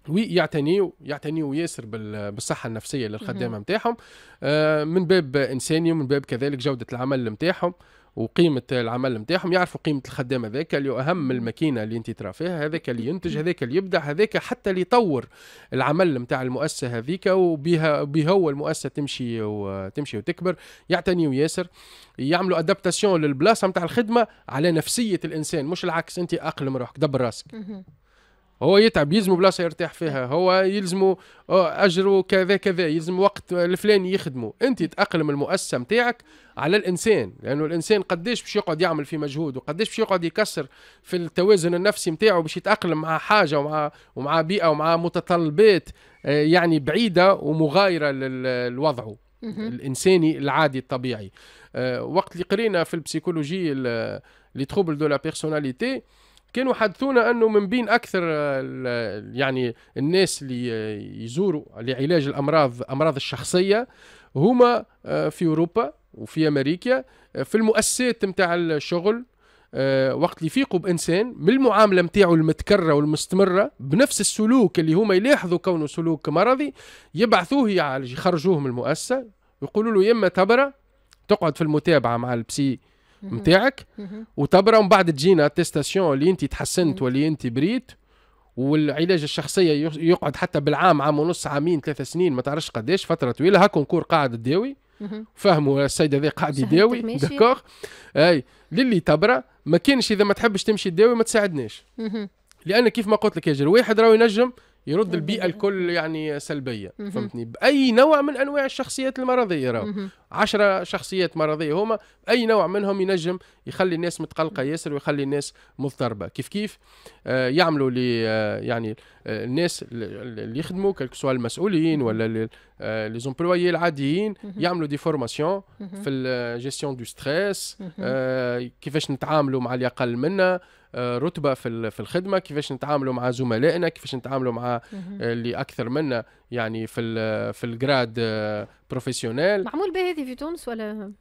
يعتنيو يعتنيوا ياسر بالصحه النفسيه للخدامه نتاعهم آه، من باب انساني ومن باب كذلك جوده العمل نتاعهم وقيمه العمل نتاعهم يعرفوا قيمه الخدامة هذاك اللي اهم الماكينه اللي انت ترى فيها هذاك اللي ينتج هذاك اللي يبدع هذاك حتى اللي يطور العمل نتاع المؤسسه هذيك وبها بهو المؤسسه تمشي وتمشي وتكبر يعتني ياسر يعملوا ادابتاسيون للبلاصه نتاع الخدمه على نفسيه الانسان مش العكس انت اقلم روحك دبر راسك هو يتعب يلزمه بلاصه يرتاح فيها هو يلزمه اجره كذا كذا يلزم وقت الفلاني يخدمه انت تاقلم المؤسسه نتاعك على الانسان لانه الانسان قداش باش يقعد يعمل في مجهود وقديش باش يقعد يكسر في التوازن النفسي نتاعو باش يتاقلم مع حاجه ومع ومع بيئه ومع متطلبات آه، يعني بعيده ومغايره لوضعه الانساني العادي الطبيعي آه، وقت اللي قرينا في البسيكولوجي لي تروبل دو لا بيرسوناليتي كانوا حدثونا انه من بين اكثر يعني الناس اللي يزوروا لعلاج الامراض امراض الشخصيه هما آه، في اوروبا وفي امريكا آه، في المؤسسات نتاع الشغل آه، وقت اللي يفيقوا بانسان من المعامله نتاعو المتكرره والمستمره بنفس السلوك اللي هما يلاحظوا كونه سلوك مرضي يبعثوه يعالج يخرجوه من المؤسسه يقولوا له يا اما تبره تقعد في المتابعه مع البسي نتاعك وتبرا ومن بعد تجينا تيستاسيون اللي انت تحسنت واللي انت بريت والعلاج الشخصيه يقعد حتى بالعام عام ونص عامين ثلاثة سنين ما تعرفش قداش فتره طويله هاكونكور قاعد تداوي فهموا السيد هذا قاعد يداوي داكوغ اي للي تبرا ما كانش اذا ما تحبش تمشي تداوي ما تساعدناش لان كيف ما قلت لك يا جر واحد راهو ينجم يرد البيئه الكل يعني سلبيه فهمتني باي نوع من انواع الشخصيات المرضيه راهو عشرة شخصيات مرضيه هما اي نوع منهم ينجم يخلي الناس متقلقه ياسر ويخلي الناس مضطربه كيف كيف آه يعملوا لي آه يعني آه الناس اللي يخدموا سواء المسؤولين ولا لي زومبلوي آه، العاديين يعملوا دي فورماسيون في الجيستيون دو ستريس كيفاش نتعاملوا مع اللي اقل منا رتبه في في الخدمه كيفاش نتعاملوا مع زملائنا كيفاش نتعاملوا مع آه، اللي اكثر منا يعني في في الجراد آه، بروفيسيونيل معمول به هذه في تونس ولا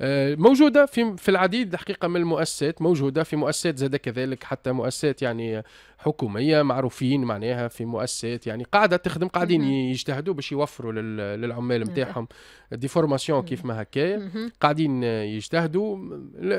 آه، موجوده في في العديد الحقيقه من المؤسسات موجوده في مؤسسات زاد كذلك حتى مؤسسات يعني حكوميه معروفين معناها في مؤسسات يعني قاعده تخدم قاعدين يجتهدوا باش يوفروا للعمال نتاعهم دي فورماسيون كيف ما هكايا قاعدين يجتهدوا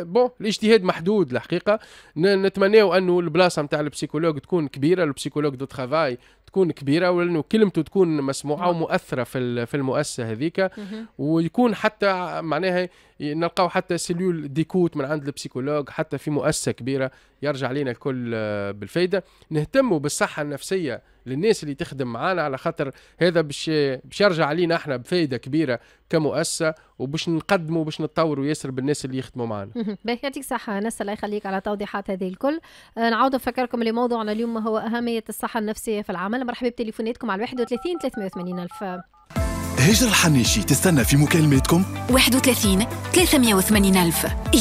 بون الاجتهاد محدود الحقيقه نتمناو انه البلاصه نتاع البسيكولوج تكون كبيره البسيكولوج دو ترافاي تكون كبيره ولانه كلمته تكون مسموعه ومؤثره في في المؤسسه هذيك ويكون حتى معناها إيه، نلقاو حتى سيلول ديكوت من عند البسيكولوج حتى في مؤسسه كبيره يرجع لنا الكل آه، بالفايده نهتموا بالصحه النفسيه للناس اللي تخدم معانا على خاطر هذا باش باش يرجع علينا احنا بفائده كبيره كمؤسسه وباش نقدموا باش نتطوروا ياسر بالناس اللي يخدموا معانا. باهي يعطيك صحه ناس الله يخليك على توضيحات هذه الكل. آه، نعاود نفكركم اللي موضوعنا اليوم هو اهميه الصحه النفسيه في العمل مرحبا بتليفوناتكم على 31 380 الف هجر الحنيشي تستنى في مكالمتكم 31 380 ألف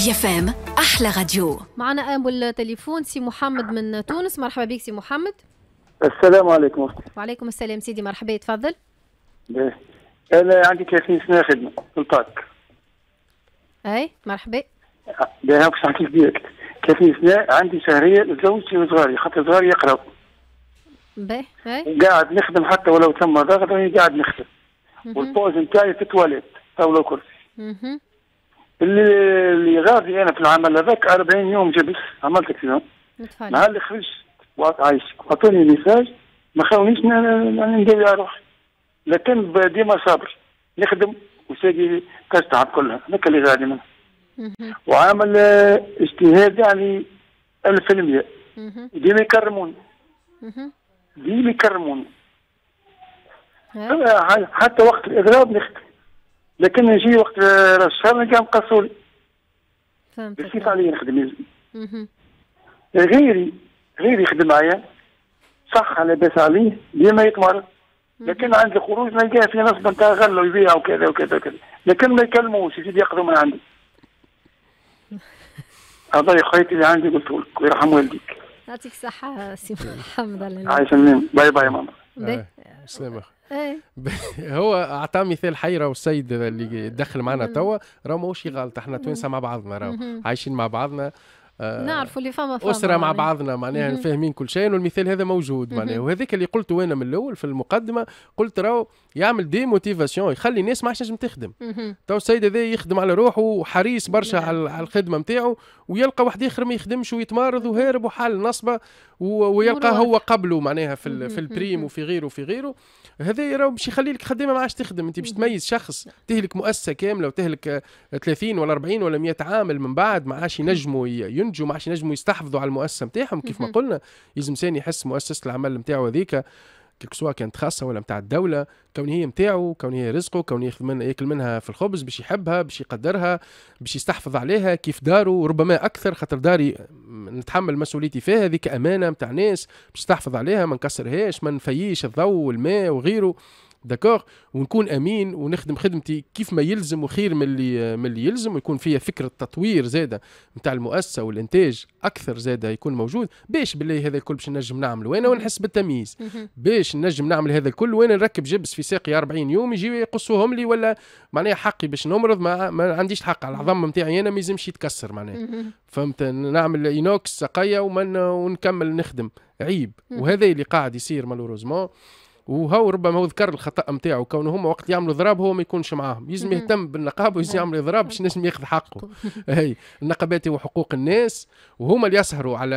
يفام أحلى راديو معنا أول تليفون سي محمد من تونس مرحبا بك سي محمد السلام عليكم وعليكم السلام سيدي مرحبا تفضل أنا عندي 30 سنة خدمة في الباك أي مرحبا باهي باش نحكي بيك 30 سنة عندي شهرية لزوجتي وصغاري خاطر صغاري يقراو باهي قاعد نخدم حتى ولو تم ضغط قاعد نخدم والبوز نتاعي في التواليت طاوله وكرسي اللي اللي غادي انا في العمل هذاك 40 يوم جبت عملت اكسيدون مع اللي خرجت عايش عطوني ميساج ما خاونيش ندير روحي لكن ديما صابر نخدم وساقي كاش تعب كلها هذاك اللي غادي منه وعامل آه، اجتهاد يعني 1000% ديما يكرموني ديما يكرموني حتى وقت الاضراب نخدم لكن نجي وقت الشهر نلقى مقصوا لي كيف علي نخدم غيري غيري يخدم معايا صح على باس عليه ديما يتمر لكن عندي خروج نلقاه في نصب نتاع غله يبيع وكذا وكذا وكذا لكن ما يكلموش يزيد ياخذوا من عندي هذا يا خويتي اللي عندي قلت لك ويرحم والديك يعطيك الصحة سي محمد الله يعيشك باي باي ماما آه. سلام آه. آه. هو اعطى مثال حي راهو السيد اللي دخل معنا توا راهو ماهوش غلط احنا توانسه مع بعضنا راهو عايشين مع بعضنا آه، نعرفوا اللي فما فما اسره مع يعني. بعضنا معناها يعني فاهمين كل شيء والمثال هذا موجود معناها وهذاك اللي قلته انا من الاول في المقدمه قلت راهو يعمل دي موتيفاسيون يخلي الناس ما عادش تخدم تو السيد هذا يخدم على روحه وحريص برشا نعم. على الخدمه نتاعو ويلقى واحد اخر ما يخدمش ويتمارض وهارب وحال نصبه ويلقى هو قبله معناها في, في البريم وفي غيره وفي غيره هذا راه باش يخلي لك خدامه ما عادش تخدم انت باش تميز شخص نعم. تهلك مؤسسه كامله وتهلك 30 ولا 40 ولا 100 عامل من بعد ما عادش ينجموا ينجوا ما عادش ينجموا يستحفظوا على المؤسسه نتاعهم كيف ما قلنا لازم ثاني يحس مؤسسه العمل نتاعو هذيك كسوا كانت خاصه ولا نتاع الدوله كون هي نتاعو كون هي رزقه كون ياخذ منها ياكل منها في الخبز باش يحبها باش يقدرها باش يستحفظ عليها كيف دارو ربما اكثر خاطر داري نتحمل مسؤوليتي فيها هذيك امانه نتاع ناس باش يستحفظ عليها ما نكسرهاش ما نفيش الضوء والماء وغيره داكور ونكون امين ونخدم خدمتي كيف ما يلزم وخير من اللي من اللي يلزم ويكون فيها فكره تطوير زاده نتاع المؤسسه والانتاج اكثر زاده يكون موجود باش بالله هذا الكل باش نجم نعمله وانا ونحس بالتمييز باش نجم نعمل هذا الكل وانا نركب جبس في ساقي 40 يوم يجي يقصوهم لي ولا معناها حقي باش نمرض ما, ما عنديش الحق على العظم نتاعي انا ما يلزمش يتكسر معناها فهمت نعمل اينوكس سقيه ونكمل نخدم عيب وهذا اللي قاعد يصير مالوروزمون وهو ربما هو ذكر الخطا نتاعو كونه هما وقت يعملوا ضراب هو ما يكونش معاهم يلزم يهتم بالنقابه ويجي يعمل ضراب باش نجم ياخذ حقه هي النقابات وحقوق الناس وهما اللي يسهروا على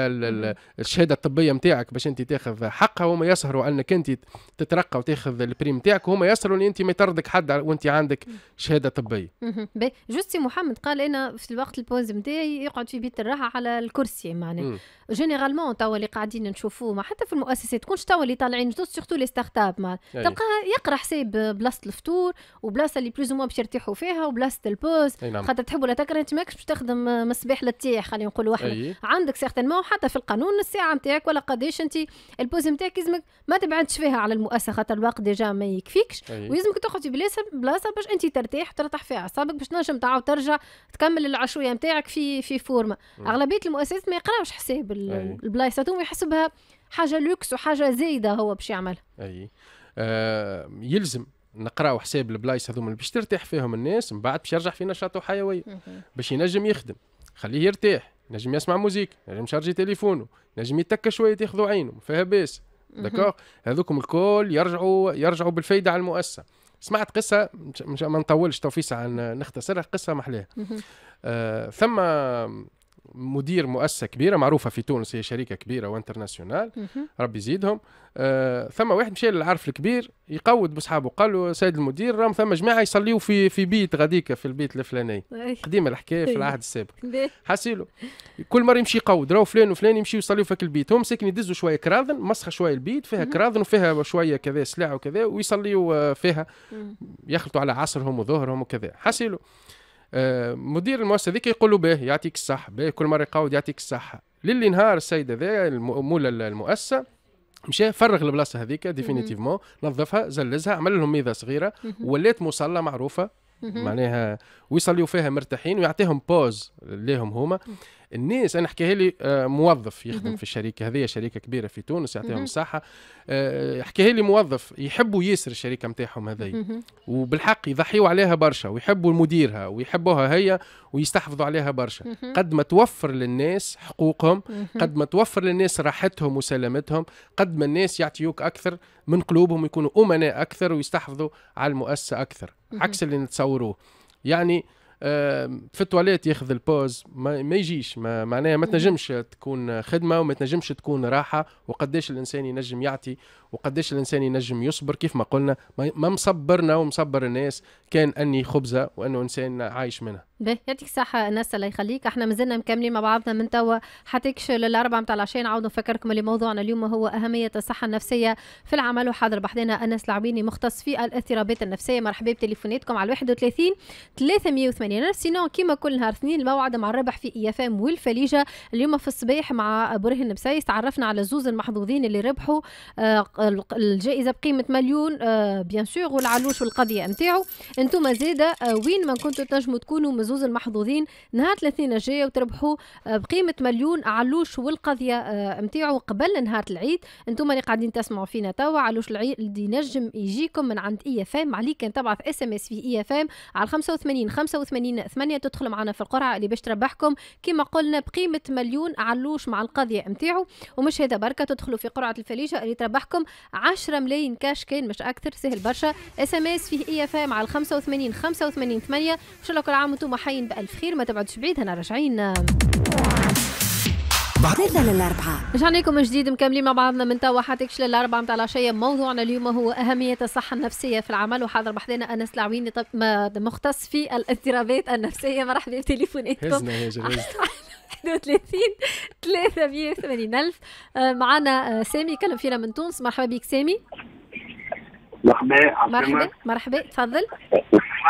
الشهاده الطبيه نتاعك باش انت تاخذ حقها وهما يسهروا انك انت تترقى وتاخذ البريم نتاعك وهما يسهروا ان انت ما يطردك حد وانت عندك شهاده طبيه جوستي محمد قال انا في الوقت البوز نتاعي يقعد في بيت الراحه على الكرسي معناه جينيرالمون توا اللي قاعدين نشوفوه حتى في المؤسسات تكونش توا اللي طالعين سورتو لي ستارت كتاب مال تلقاه يقرا حساب بلاصه الفطور وبلاصه اللي بلوز باش يرتاحوا فيها وبلاصه البوز نعم. خاطر تحب ولا تكره انت ماكش باش تخدم من الصباح للتيح خلينا نقولوا احنا عندك سيغتان ما وحتى في القانون الساعه نتاعك ولا قداش انت البوز نتاعك يلزمك ما تبعدش فيها على المؤسسه خاطر الوقت ديجا ما يكفيكش ويلزمك تاخذ في بلاصه بلاصه باش انت ترتاح وترتاح فيها اعصابك باش تنجم تعاود ترجع تكمل العشويه نتاعك في في فورمه اغلبيه المؤسسات ما يقراوش حساب البلايص يحسبها حاجه لوكس وحاجه زايده هو باش يعملها اي آه يلزم نقراو حساب البلايص هذوما اللي باش ترتاح فيهم الناس من بعد باش يرجع في نشاطه حيوي باش ينجم يخدم خليه يرتاح نجم يسمع موزيك نجم يشارجي تليفونه نجم يتكى شويه ياخذوا عينه فيها باس داكوغ هذوكم الكل يرجعوا يرجعوا بالفايده على المؤسسه سمعت قصه مش ما نطولش توفيس عن نختصرها قصه محلاها آه ثم مدير مؤسسه كبيره معروفه في تونس هي شركه كبيره وانترناسيونال ربي يزيدهم آه ثم واحد مشى للعرف الكبير يقود بصحابه قال له سيد المدير راهم ثم جماعه يصليوا في في بيت غاديك في البيت الفلاني قديمه الحكايه في العهد السابق حاسيلو كل مره يمشي يقود راهو فلان وفلان يمشيوا يصليوا في البيت هم ساكن يدزوا شويه كراذن مسخه شويه البيت فيها كراذن وفيها شويه كذا سلع وكذا ويصليوا آه، فيها يخلطوا على عصرهم وظهرهم وكذا حاسيلو آه، مدير المؤسسه ذيك يقول له باه يعطيك الصحه باه كل مره يقاود يعطيك الصحه للي نهار السيد هذا مولى المؤسسه مشى فرغ البلاصه هذيك ديفينيتيفمون نظفها زلزها عمل لهم ميضه صغيره ولات مصلى معروفه معناها ويصليوا فيها مرتاحين ويعطيهم بوز ليهم هما الناس انا حكاها لي آه، موظف يخدم في الشركه هذه شركه كبيره في تونس يعطيهم الصحه آه، حكاها لي موظف يحبوا ياسر الشركه نتاعهم هذه وبالحق يضحيوا عليها برشا ويحبوا مديرها ويحبوها هي ويستحفظوا عليها برشا قد ما توفر للناس حقوقهم قد ما توفر للناس راحتهم وسلامتهم قد ما الناس يعطيوك اكثر من قلوبهم يكونوا امناء اكثر ويستحفظوا على المؤسسه اكثر عكس اللي نتصوروه يعني في التواليت ياخذ البوز ما, ما يجيش ما معناها ما تنجمش تكون خدمه وما تنجمش تكون راحه وقديش الانسان ينجم يعطي وقداش الانسان ينجم يصبر كيف ما قلنا ما مصبرنا ومصبر الناس كان اني خبزه وانه انسان عايش منها باهي يعطيك الصحة الناس الله يخليك احنا مازلنا مكملين مع بعضنا من توا حتى كشل الأربعة متاع العشاء نعاود نفكركم اللي موضوعنا اليوم هو أهمية الصحة النفسية في العمل وحاضر بحضنا أنس العبيني مختص في الاضطرابات النفسية مرحبا بتليفوناتكم على 31 380 سينو كيما كل نهار اثنين الموعد مع الربح في اي اف ام والفليجة اليوم في الصباح مع برهن بسيس تعرفنا على زوز المحظوظين اللي ربحوا آه، الجائزه بقيمه مليون بيان آه، سور والعلوش والقضيه نتاعو انتم زاده آه، وين ما كنتوا تنجموا تكونوا مزوز المحظوظين نهار 30 الجايه وتربحوا آه، بقيمه مليون علوش والقضيه نتاعو قبل نهار العيد انتم اللي قاعدين تسمعوا فينا توا علوش العيد ينجم يجيكم من عند اي اف ام عليك ان تبعث اس ام اس في اي اف ام على 85 85 8 تدخل معنا في القرعه اللي باش تربحكم كما قلنا بقيمه مليون علوش مع القضيه نتاعو ومش هذا بركه تدخلوا في قرعه الفليجه اللي تربحكم 10 ملايين كاش كان مش اكثر سهل برشا اس ام اس فيه اي اف ام على 85 85 8 ان شاء الله كل عام وانتم حيين بالف خير ما تبعدوش بعيد هنا راجعين بعدنا للأربعة رجعنا لكم من جديد مكملين مع بعضنا من توا حتى كش للأربعة نتاع العشية موضوعنا اليوم هو أهمية الصحة النفسية في العمل وحاضر بحدنا أنس العويني مختص في الاضطرابات النفسية مرحبا بتليفوناتكم هزنا يا 31 380000 معنا سامي يكلم فينا من تونس مرحبا بك سامي مرحبا مرحبا مرحبا تفضل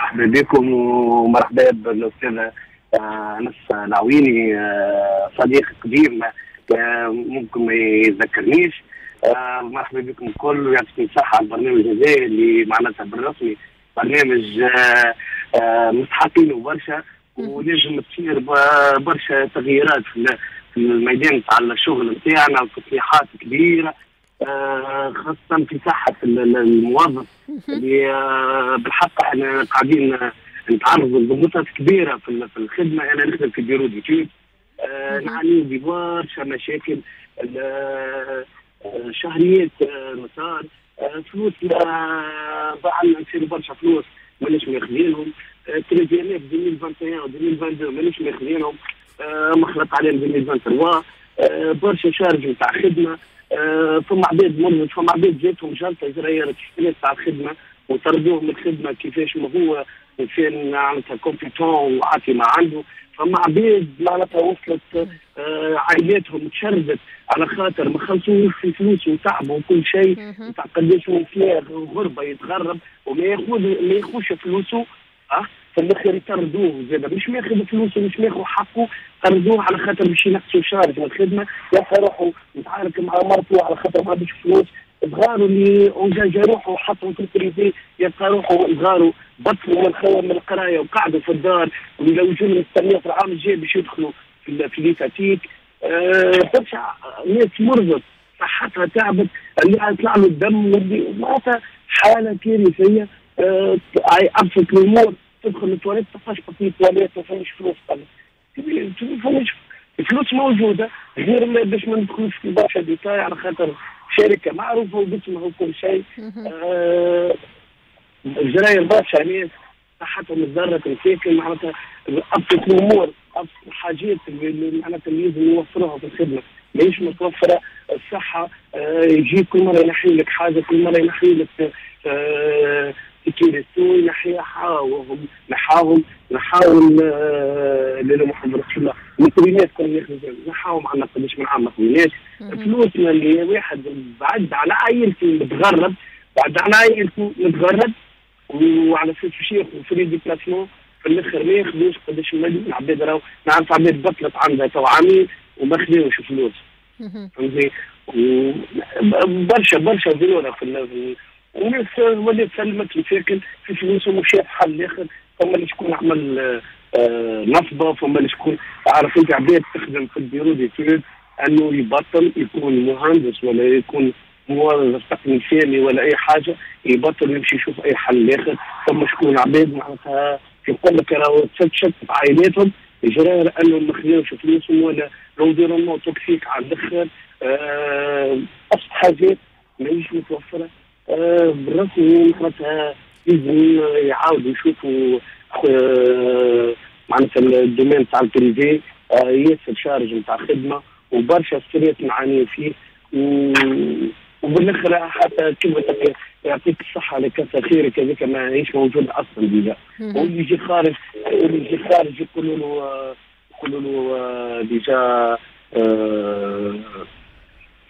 مرحبا بكم ومرحبا بالاستاذه آه، انس العويني آه، صديق قديم آه، ممكن ما يذكرنيش مرحبا بكم الكل ويعطيكم الصحه على البرنامج هذا اللي معناتها بالرسمي برنامج مستحقين برشا ونجم تصير برشا تغييرات في الميدان تاع الشغل نتاعنا وتصليحات كبيره آه، خاصه في صحه الموظف اللي آه، بالحق احنا قاعدين نتعرضوا لضغوطات كبيره في الخدمه انا نخدم في بيرو ديتود آه، نعاني ببرشا مشاكل شهريات مسار فلوس ضاع لنا نصير برشا فلوس ما نجم ناخذينهم التري 2021 و 2022 مانيش ماخذينهم آه، مخلط عليهم 2023 آه، برشا شارج نتاع خدمه آه، فما عباد مرضت فما عباد جاتهم جلطه جريرت تشتري تاع الخدمه وطردوه من الخدمه كيفاش ما هو انسان معناتها كومبيتون وعاطي ما عنده فما عباد معناتها وصلت عائلاتهم تشردت على خاطر ما خلصوش في فلوس وتعبوا وكل شيء تاع قداش هو فيها غربه يتغرب وما ياخذ ما ياخذش فلوسه اه في الاخر يطردوه زاد مش ماخذ فلوسه مش ماخذ حقه طردوه على خاطر باش ينقصوا شهر في الخدمه يلقى روحه متعارك مع مرته على خاطر ما عندوش فلوس بغاروا اللي انجاج روحه وحطهم في الكريزي يلقى روحه بغاروا بطلوا من الخوان من القرايه وقعدوا في الدار ويلوجوا لهم في العام الجاي باش يدخلوا في ليفاتيك ااا آه، ترجع ناس مرضت صحتها تعبت اللي طلع له الدم معناتها حاله كارثيه ابسط من الموت تدخل التواليت تلقاش في التواليت ما فماش فلوس ما فماش الفلوس موجوده غير ما باش ما ندخلوش في برشا ديتاي على خاطر شركه معروفه وباسمها وكل شيء ااا الجراير آه، برشا ناس صحتهم تضرت مساكن معناتها ابسط الامور ابسط الحاجات اللي معناتها اللي لازم يوفروها في الخدمه ماهيش متوفره الصحه آه، يجي كل مره ينحي لك حاجه كل مره ينحي لك آه نحيا نحاوهم نحاهم نحاهم آه، لا محمد رسول الله كل كلها نحاهم ما نقدمش من عام مكونات فلوسنا اللي واحد بعد على عائلته متغرب بعد على عائلته متغرب وعلى سيد الشيخ وفي لي ديبلاسمون في الاخر ما ياخذوش قداش من العباد راهو نعرف عباد بطلت عندها تو عامين وما خذوش فلوس فهمتني برشا برشا زينونا في الناس ولات سلمت مساكن في فلوسهم ومشات حل الاخر فما اللي شكون عمل آه، نصبه فما اللي شكون عارف انت عباد تخدم في البيرو ديتود انه يبطل يكون مهندس ولا يكون موظف تقني ثاني ولا اي حاجه يبطل يمشي يشوف اي حل اخر ثم شكون عباد معناتها يقول لك راهو تشتت عائلاتهم اجرار انهم ما خذاوش فلوسهم ولا لونفيرونمون توكسيك على الاخر آه، اصبح حاجات ماهيش متوفره بالرسمي معناتها لازم يعاودوا يشوفوا آه، معناتها الدومين تاع البريفي آه، ياسر شارج نتاع خدمه وبرشا سريات معاني فيه و... وبالاخر حتى كما يعطيك الصحه لكثر خيرك هذاك ما هيش موجود اصلا ديجا واللي يجي خارج واللي يجي خارج يقولوا له آه، يقولوا له ديجا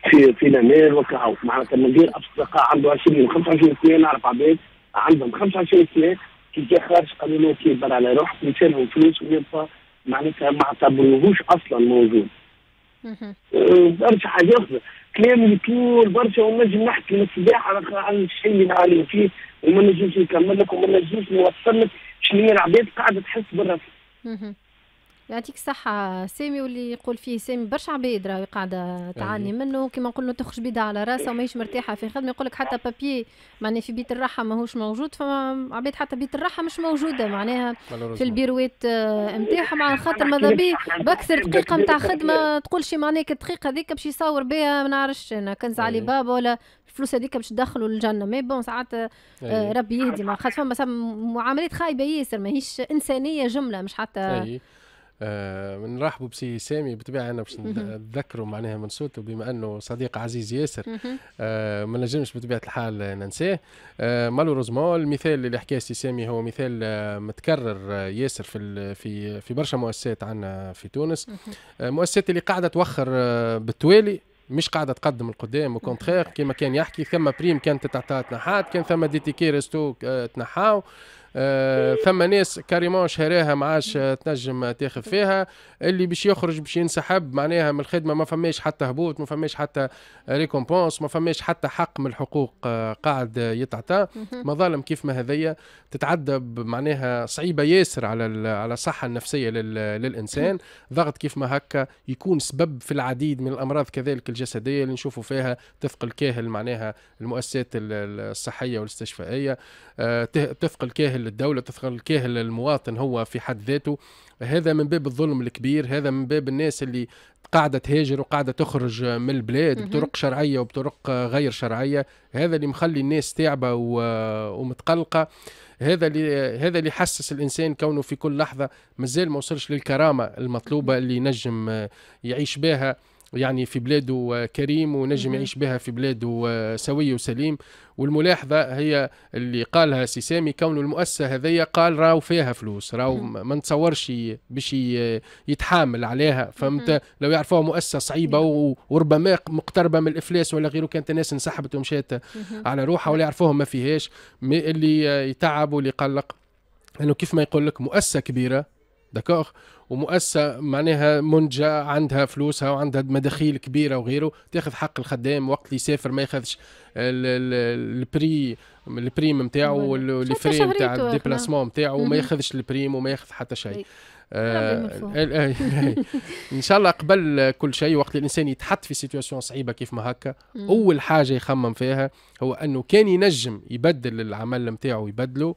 في في نمير وكهو معناتها المدير اصدقاء عنده 20 25 سنه نعرف عباد عندهم 25 سنه كي جا خارج قالوا له كبر على روحك لهم فلوس ويبقى معناتها ما اعتبروهوش اصلا موجود. أه، برشا حاجات كلام يطول برشا ونجم نحكي الصباح على الشيء اللي نعاني فيه وما نجمش نكمل لك وما نجمش نوصل لك شنو هي العباد قاعده تحس بالرفض. يعطيك الصحة سامي واللي يقول فيه سامي برشا عباد راهي قاعدة تعاني منه كيما نقولوا تخرج بيدها على راسها وماهيش مرتاحة في خدمة يقول لك حتى بابي معناها في بيت الراحة ماهوش موجود فما عباد حتى بيت الراحة مش موجودة معناها في البيروات نتاعهم آه، على خاطر ماذا بيه بأكثر دقيقة نتاع خدمة تقول شي معناها الدقيقة هذيك باش يصور بها ما نعرفش أنا كنز علي بابا ولا الفلوس هذيك باش تدخلوا للجنة مي بون ساعات آه، ربي يهدي ما خاطر فما معاملات خايبة ياسر ماهيش إنسانية جملة مش حتى أيه. آه، نرحبوا بسي سامي بطبيعه انا باش نتذكره معناها من صوته بما انه صديق عزيز ياسر آه ما نجمش بطبيعه الحال ننساه آه مالوروزمون المثال اللي حكاه سي سامي هو مثال آه متكرر آه، ياسر في في في برشا مؤسسات عندنا في تونس آه، مؤسسات اللي قاعده توخر بالتوالي مش قاعده تقدم القدام وكونتخير كما كان يحكي ثم بريم كانت تعطى تنحات كان ثم ديتيكي رستو ريستو تنحاو فما آه، ناس كاريمون شهراها ما عادش آه، تنجم تاخذ فيها اللي باش يخرج باش ينسحب معناها من الخدمه ما فماش حتى هبوط ما فماش حتى ريكومبونس ما فماش حتى حق من الحقوق آه، قاعد يتعطى مظالم كيف ما هذيا تتعدى معناها صعيبه ياسر على على الصحه النفسيه للانسان ضغط كيف ما هكا يكون سبب في العديد من الامراض كذلك الجسديه اللي نشوفوا فيها تثقل كاهل معناها المؤسسات الصحيه والاستشفائيه تثقل كاهل للدوله تثقل الكاهل للمواطن هو في حد ذاته هذا من باب الظلم الكبير هذا من باب الناس اللي قاعدة تهاجر وقاعدة تخرج من البلاد بطرق شرعية وبطرق غير شرعية هذا اللي مخلي الناس تعبة ومتقلقة هذا اللي هذا اللي يحسس الانسان كونه في كل لحظه مازال ما وصلش للكرامه المطلوبه اللي نجم يعيش بها يعني في بلاده كريم ونجم يعيش بها في بلاده سوي وسليم والملاحظة هي اللي قالها سي سامي كون المؤسسة هذيا قال راو فيها فلوس راو ما نتصورش باش يتحامل عليها فهمت لو يعرفوها مؤسسة صعيبة نعم. وربما مقتربة من الإفلاس ولا غيره كانت الناس انسحبت ومشات على روحها ولا يعرفوها ما فيهاش اللي يتعب واللي يقلق لأنه يعني كيف ما يقول لك مؤسسة كبيرة دكاغ ومؤسسه معناها منجه عندها فلوسها وعندها مداخيل كبيره وغيره تاخذ حق الخدام وقت اللي يسافر ما ياخذش البري البريم نتاعو والفري نتاع الديبلاسمون نتاعو نعم. ما ياخذش البريم وما ياخذ حتى شيء طيب. آه، ان شاء الله قبل كل شيء وقت الانسان يتحط في سيتواسيون صعيبه كيف ما هكا اول حاجه يخمم فيها هو انه كان ينجم يبدل العمل نتاعو يبدله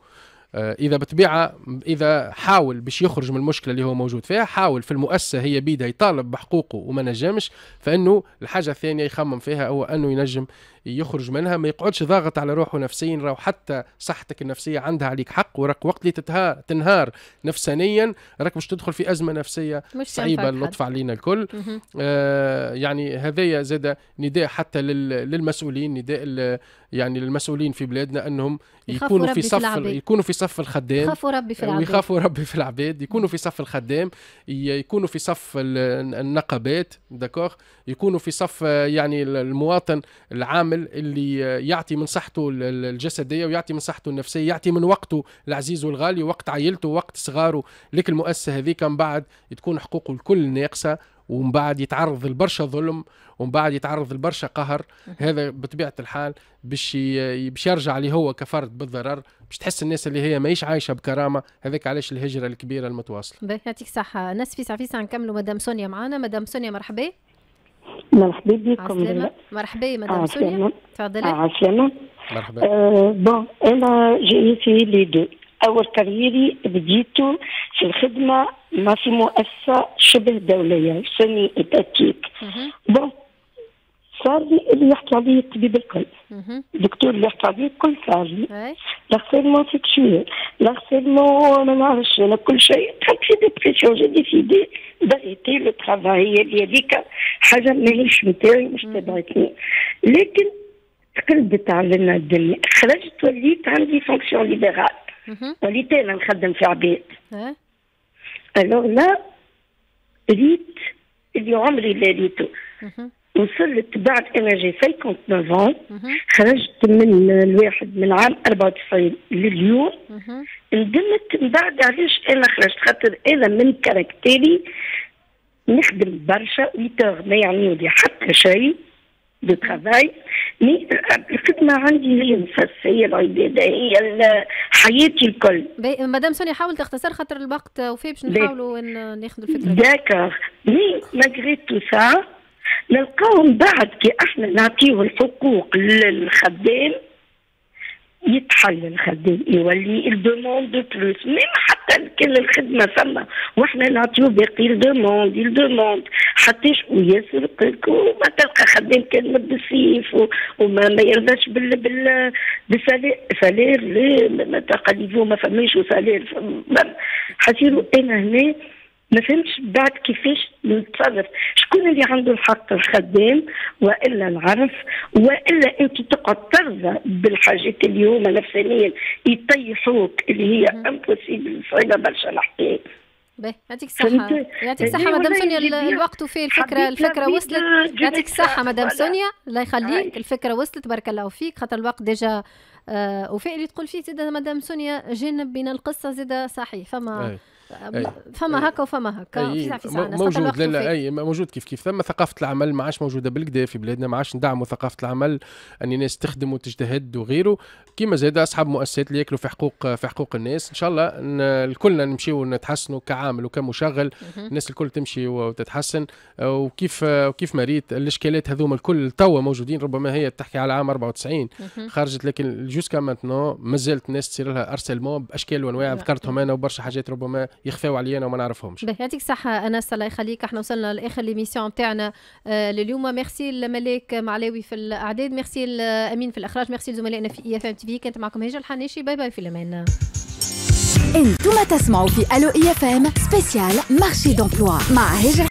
آه، اذا بتبيعها اذا حاول باش يخرج من المشكله اللي هو موجود فيها حاول في المؤسسه هي بيدها يطالب بحقوقه وما نجمش فانه الحاجه الثانيه يخمم فيها هو انه ينجم يخرج منها ما يقعدش ضاغط على روحه نفسيا راه حتى صحتك النفسيه عندها عليك حق وراك وقت اللي تنهار نفسانيا راك باش تدخل في ازمه نفسيه صعيبه اللطف علينا الكل آه يعني هذايا زاد نداء حتى لل... للمسؤولين نداء يعني للمسؤولين في بلادنا انهم يكونوا في صف في يكونوا في صف الخدام يخافوا ربي في آه، العباد ويخافوا ربي في العباد يكونوا في صف الخدام يكونوا في صف النقابات داكوغ يكونوا في صف آه، يعني المواطن العام العامل اللي يعطي من صحته الجسديه ويعطي من صحته النفسيه يعطي من وقته العزيز والغالي وقت عائلته وقت صغاره لك المؤسسه هذيك من بعد تكون حقوقه الكل ناقصه ومن بعد يتعرض لبرشا ظلم ومن بعد يتعرض لبرشا قهر هذا بطبيعه الحال باش باش يرجع لي هو كفرد بالضرر باش تحس الناس اللي هي ماهيش عايشه بكرامه هذاك علاش الهجره الكبيره المتواصله. يعطيك الصحه ناس في فيسع نكملوا مدام سونيا معانا مدام سونيا مرحبا. مرحبا بكم مرحبا مدام سوريا تفضلي آه، مرحبا آه بون انا جئتي لي دو اول كاريري بديت في الخدمه ما في مؤسسه شبه دوليه سمي اتاتيك بون صار لي اللي يحكي عليه الطبيب الكل الدكتور اللي يحكي عليه الكل لي الغسيل ما فيك شوية الغسيل ما نعرفش انا كل شيء دخلت في ديبريسيون جي ديسيدي دغيتي لو ترافاي اللي هذيك حاجة ماهيش نتاعي مش تبعتني لكن تقلبت علينا الدنيا خرجت وليت عندي فونكسيون ليبرال وليت انا نخدم في عباد الوغ لا ريت اللي عمري لا ريته وصلت بعد انا جي 59 ans خرجت من الواحد من عام 94 لليوم ندمت من بعد علاش انا خرجت خاطر انا من كاركتيري نخدم برشا ويتور ما يعنيولي حتى شيء دو ترافاي مي الخدمه عندي هي النفس هي العباده هي حياتي الكل مدام سوني حاول تختصر خاطر الوقت وفي باش نحاولوا ناخذوا الفكره داكور مي ماغري تو سا نلقاهم بعد كي احنا نعطيه الحقوق للخدام يتحل الخدام يولي الدوموند دو بلوس ميم حتى كان الخدمه ثم واحنا نعطيو باقي الدوموند الدوموند حتى وياسر وما تلقى خدام كان مد السيف وما ما يرضاش بال بال بسالير سالير ما تلقى نيفو ما فماش سالير حسيرو انا هنا ما فهمتش بعد كيفاش نتصرف شكون اللي عنده الحق الخدام والا العرف والا انت تقعد ترضى بالحاجات اللي هما نفسانيا يطيحوك اللي هي امبوسيبل صعيبه برشا الحكايه باهي يعطيك الصحة يعطيك إيه، الصحة مدام سونيا الوقت وفيه الفكرة الفكرة وصلت يعطيك الصحة مدام سونيا الله يخليك الفكرة وصلت بارك الله فيك خاطر الوقت ديجا آه وفاء اللي تقول فيه زاد مدام سونيا جانب بين القصة زاد صحيح فما أي. فما هكا وفما هكا أي موجود لا اي موجود كيف كيف ثم ثقافه العمل ما عادش موجوده بالكدا في بلادنا ما عادش ندعموا ثقافه العمل ان الناس تخدم وتجتهد وغيره كيما زاد اصحاب مؤسسات اللي ياكلوا في حقوق في حقوق الناس ان شاء الله الكلنا نمشيو نتحسنوا كعامل وكمشغل الناس الكل تمشي وتتحسن وكيف وكيف مريت الاشكالات هذوما الكل توا موجودين ربما هي تحكي على عام 94 خرجت لكن جوسكا مانتنو مازالت الناس تصير لها ارسلمون باشكال وانواع ذكرتهم انا وبرشا حاجات ربما يخفاو علينا وما نعرفهمش يعطيك الصحة أنس الله يخليك احنا وصلنا لآخر ليميسيون نتاعنا آه، لليوم ميرسي لملاك معلاوي في الأعداد ميرسي لأمين في الإخراج ميرسي لزملائنا في إي اف ام تي في كانت معكم هجر الحنيشي باي باي في الأمان انتم تسمعوا في الو اي اف ام سبيسيال مارشي دومبلوا مع هجر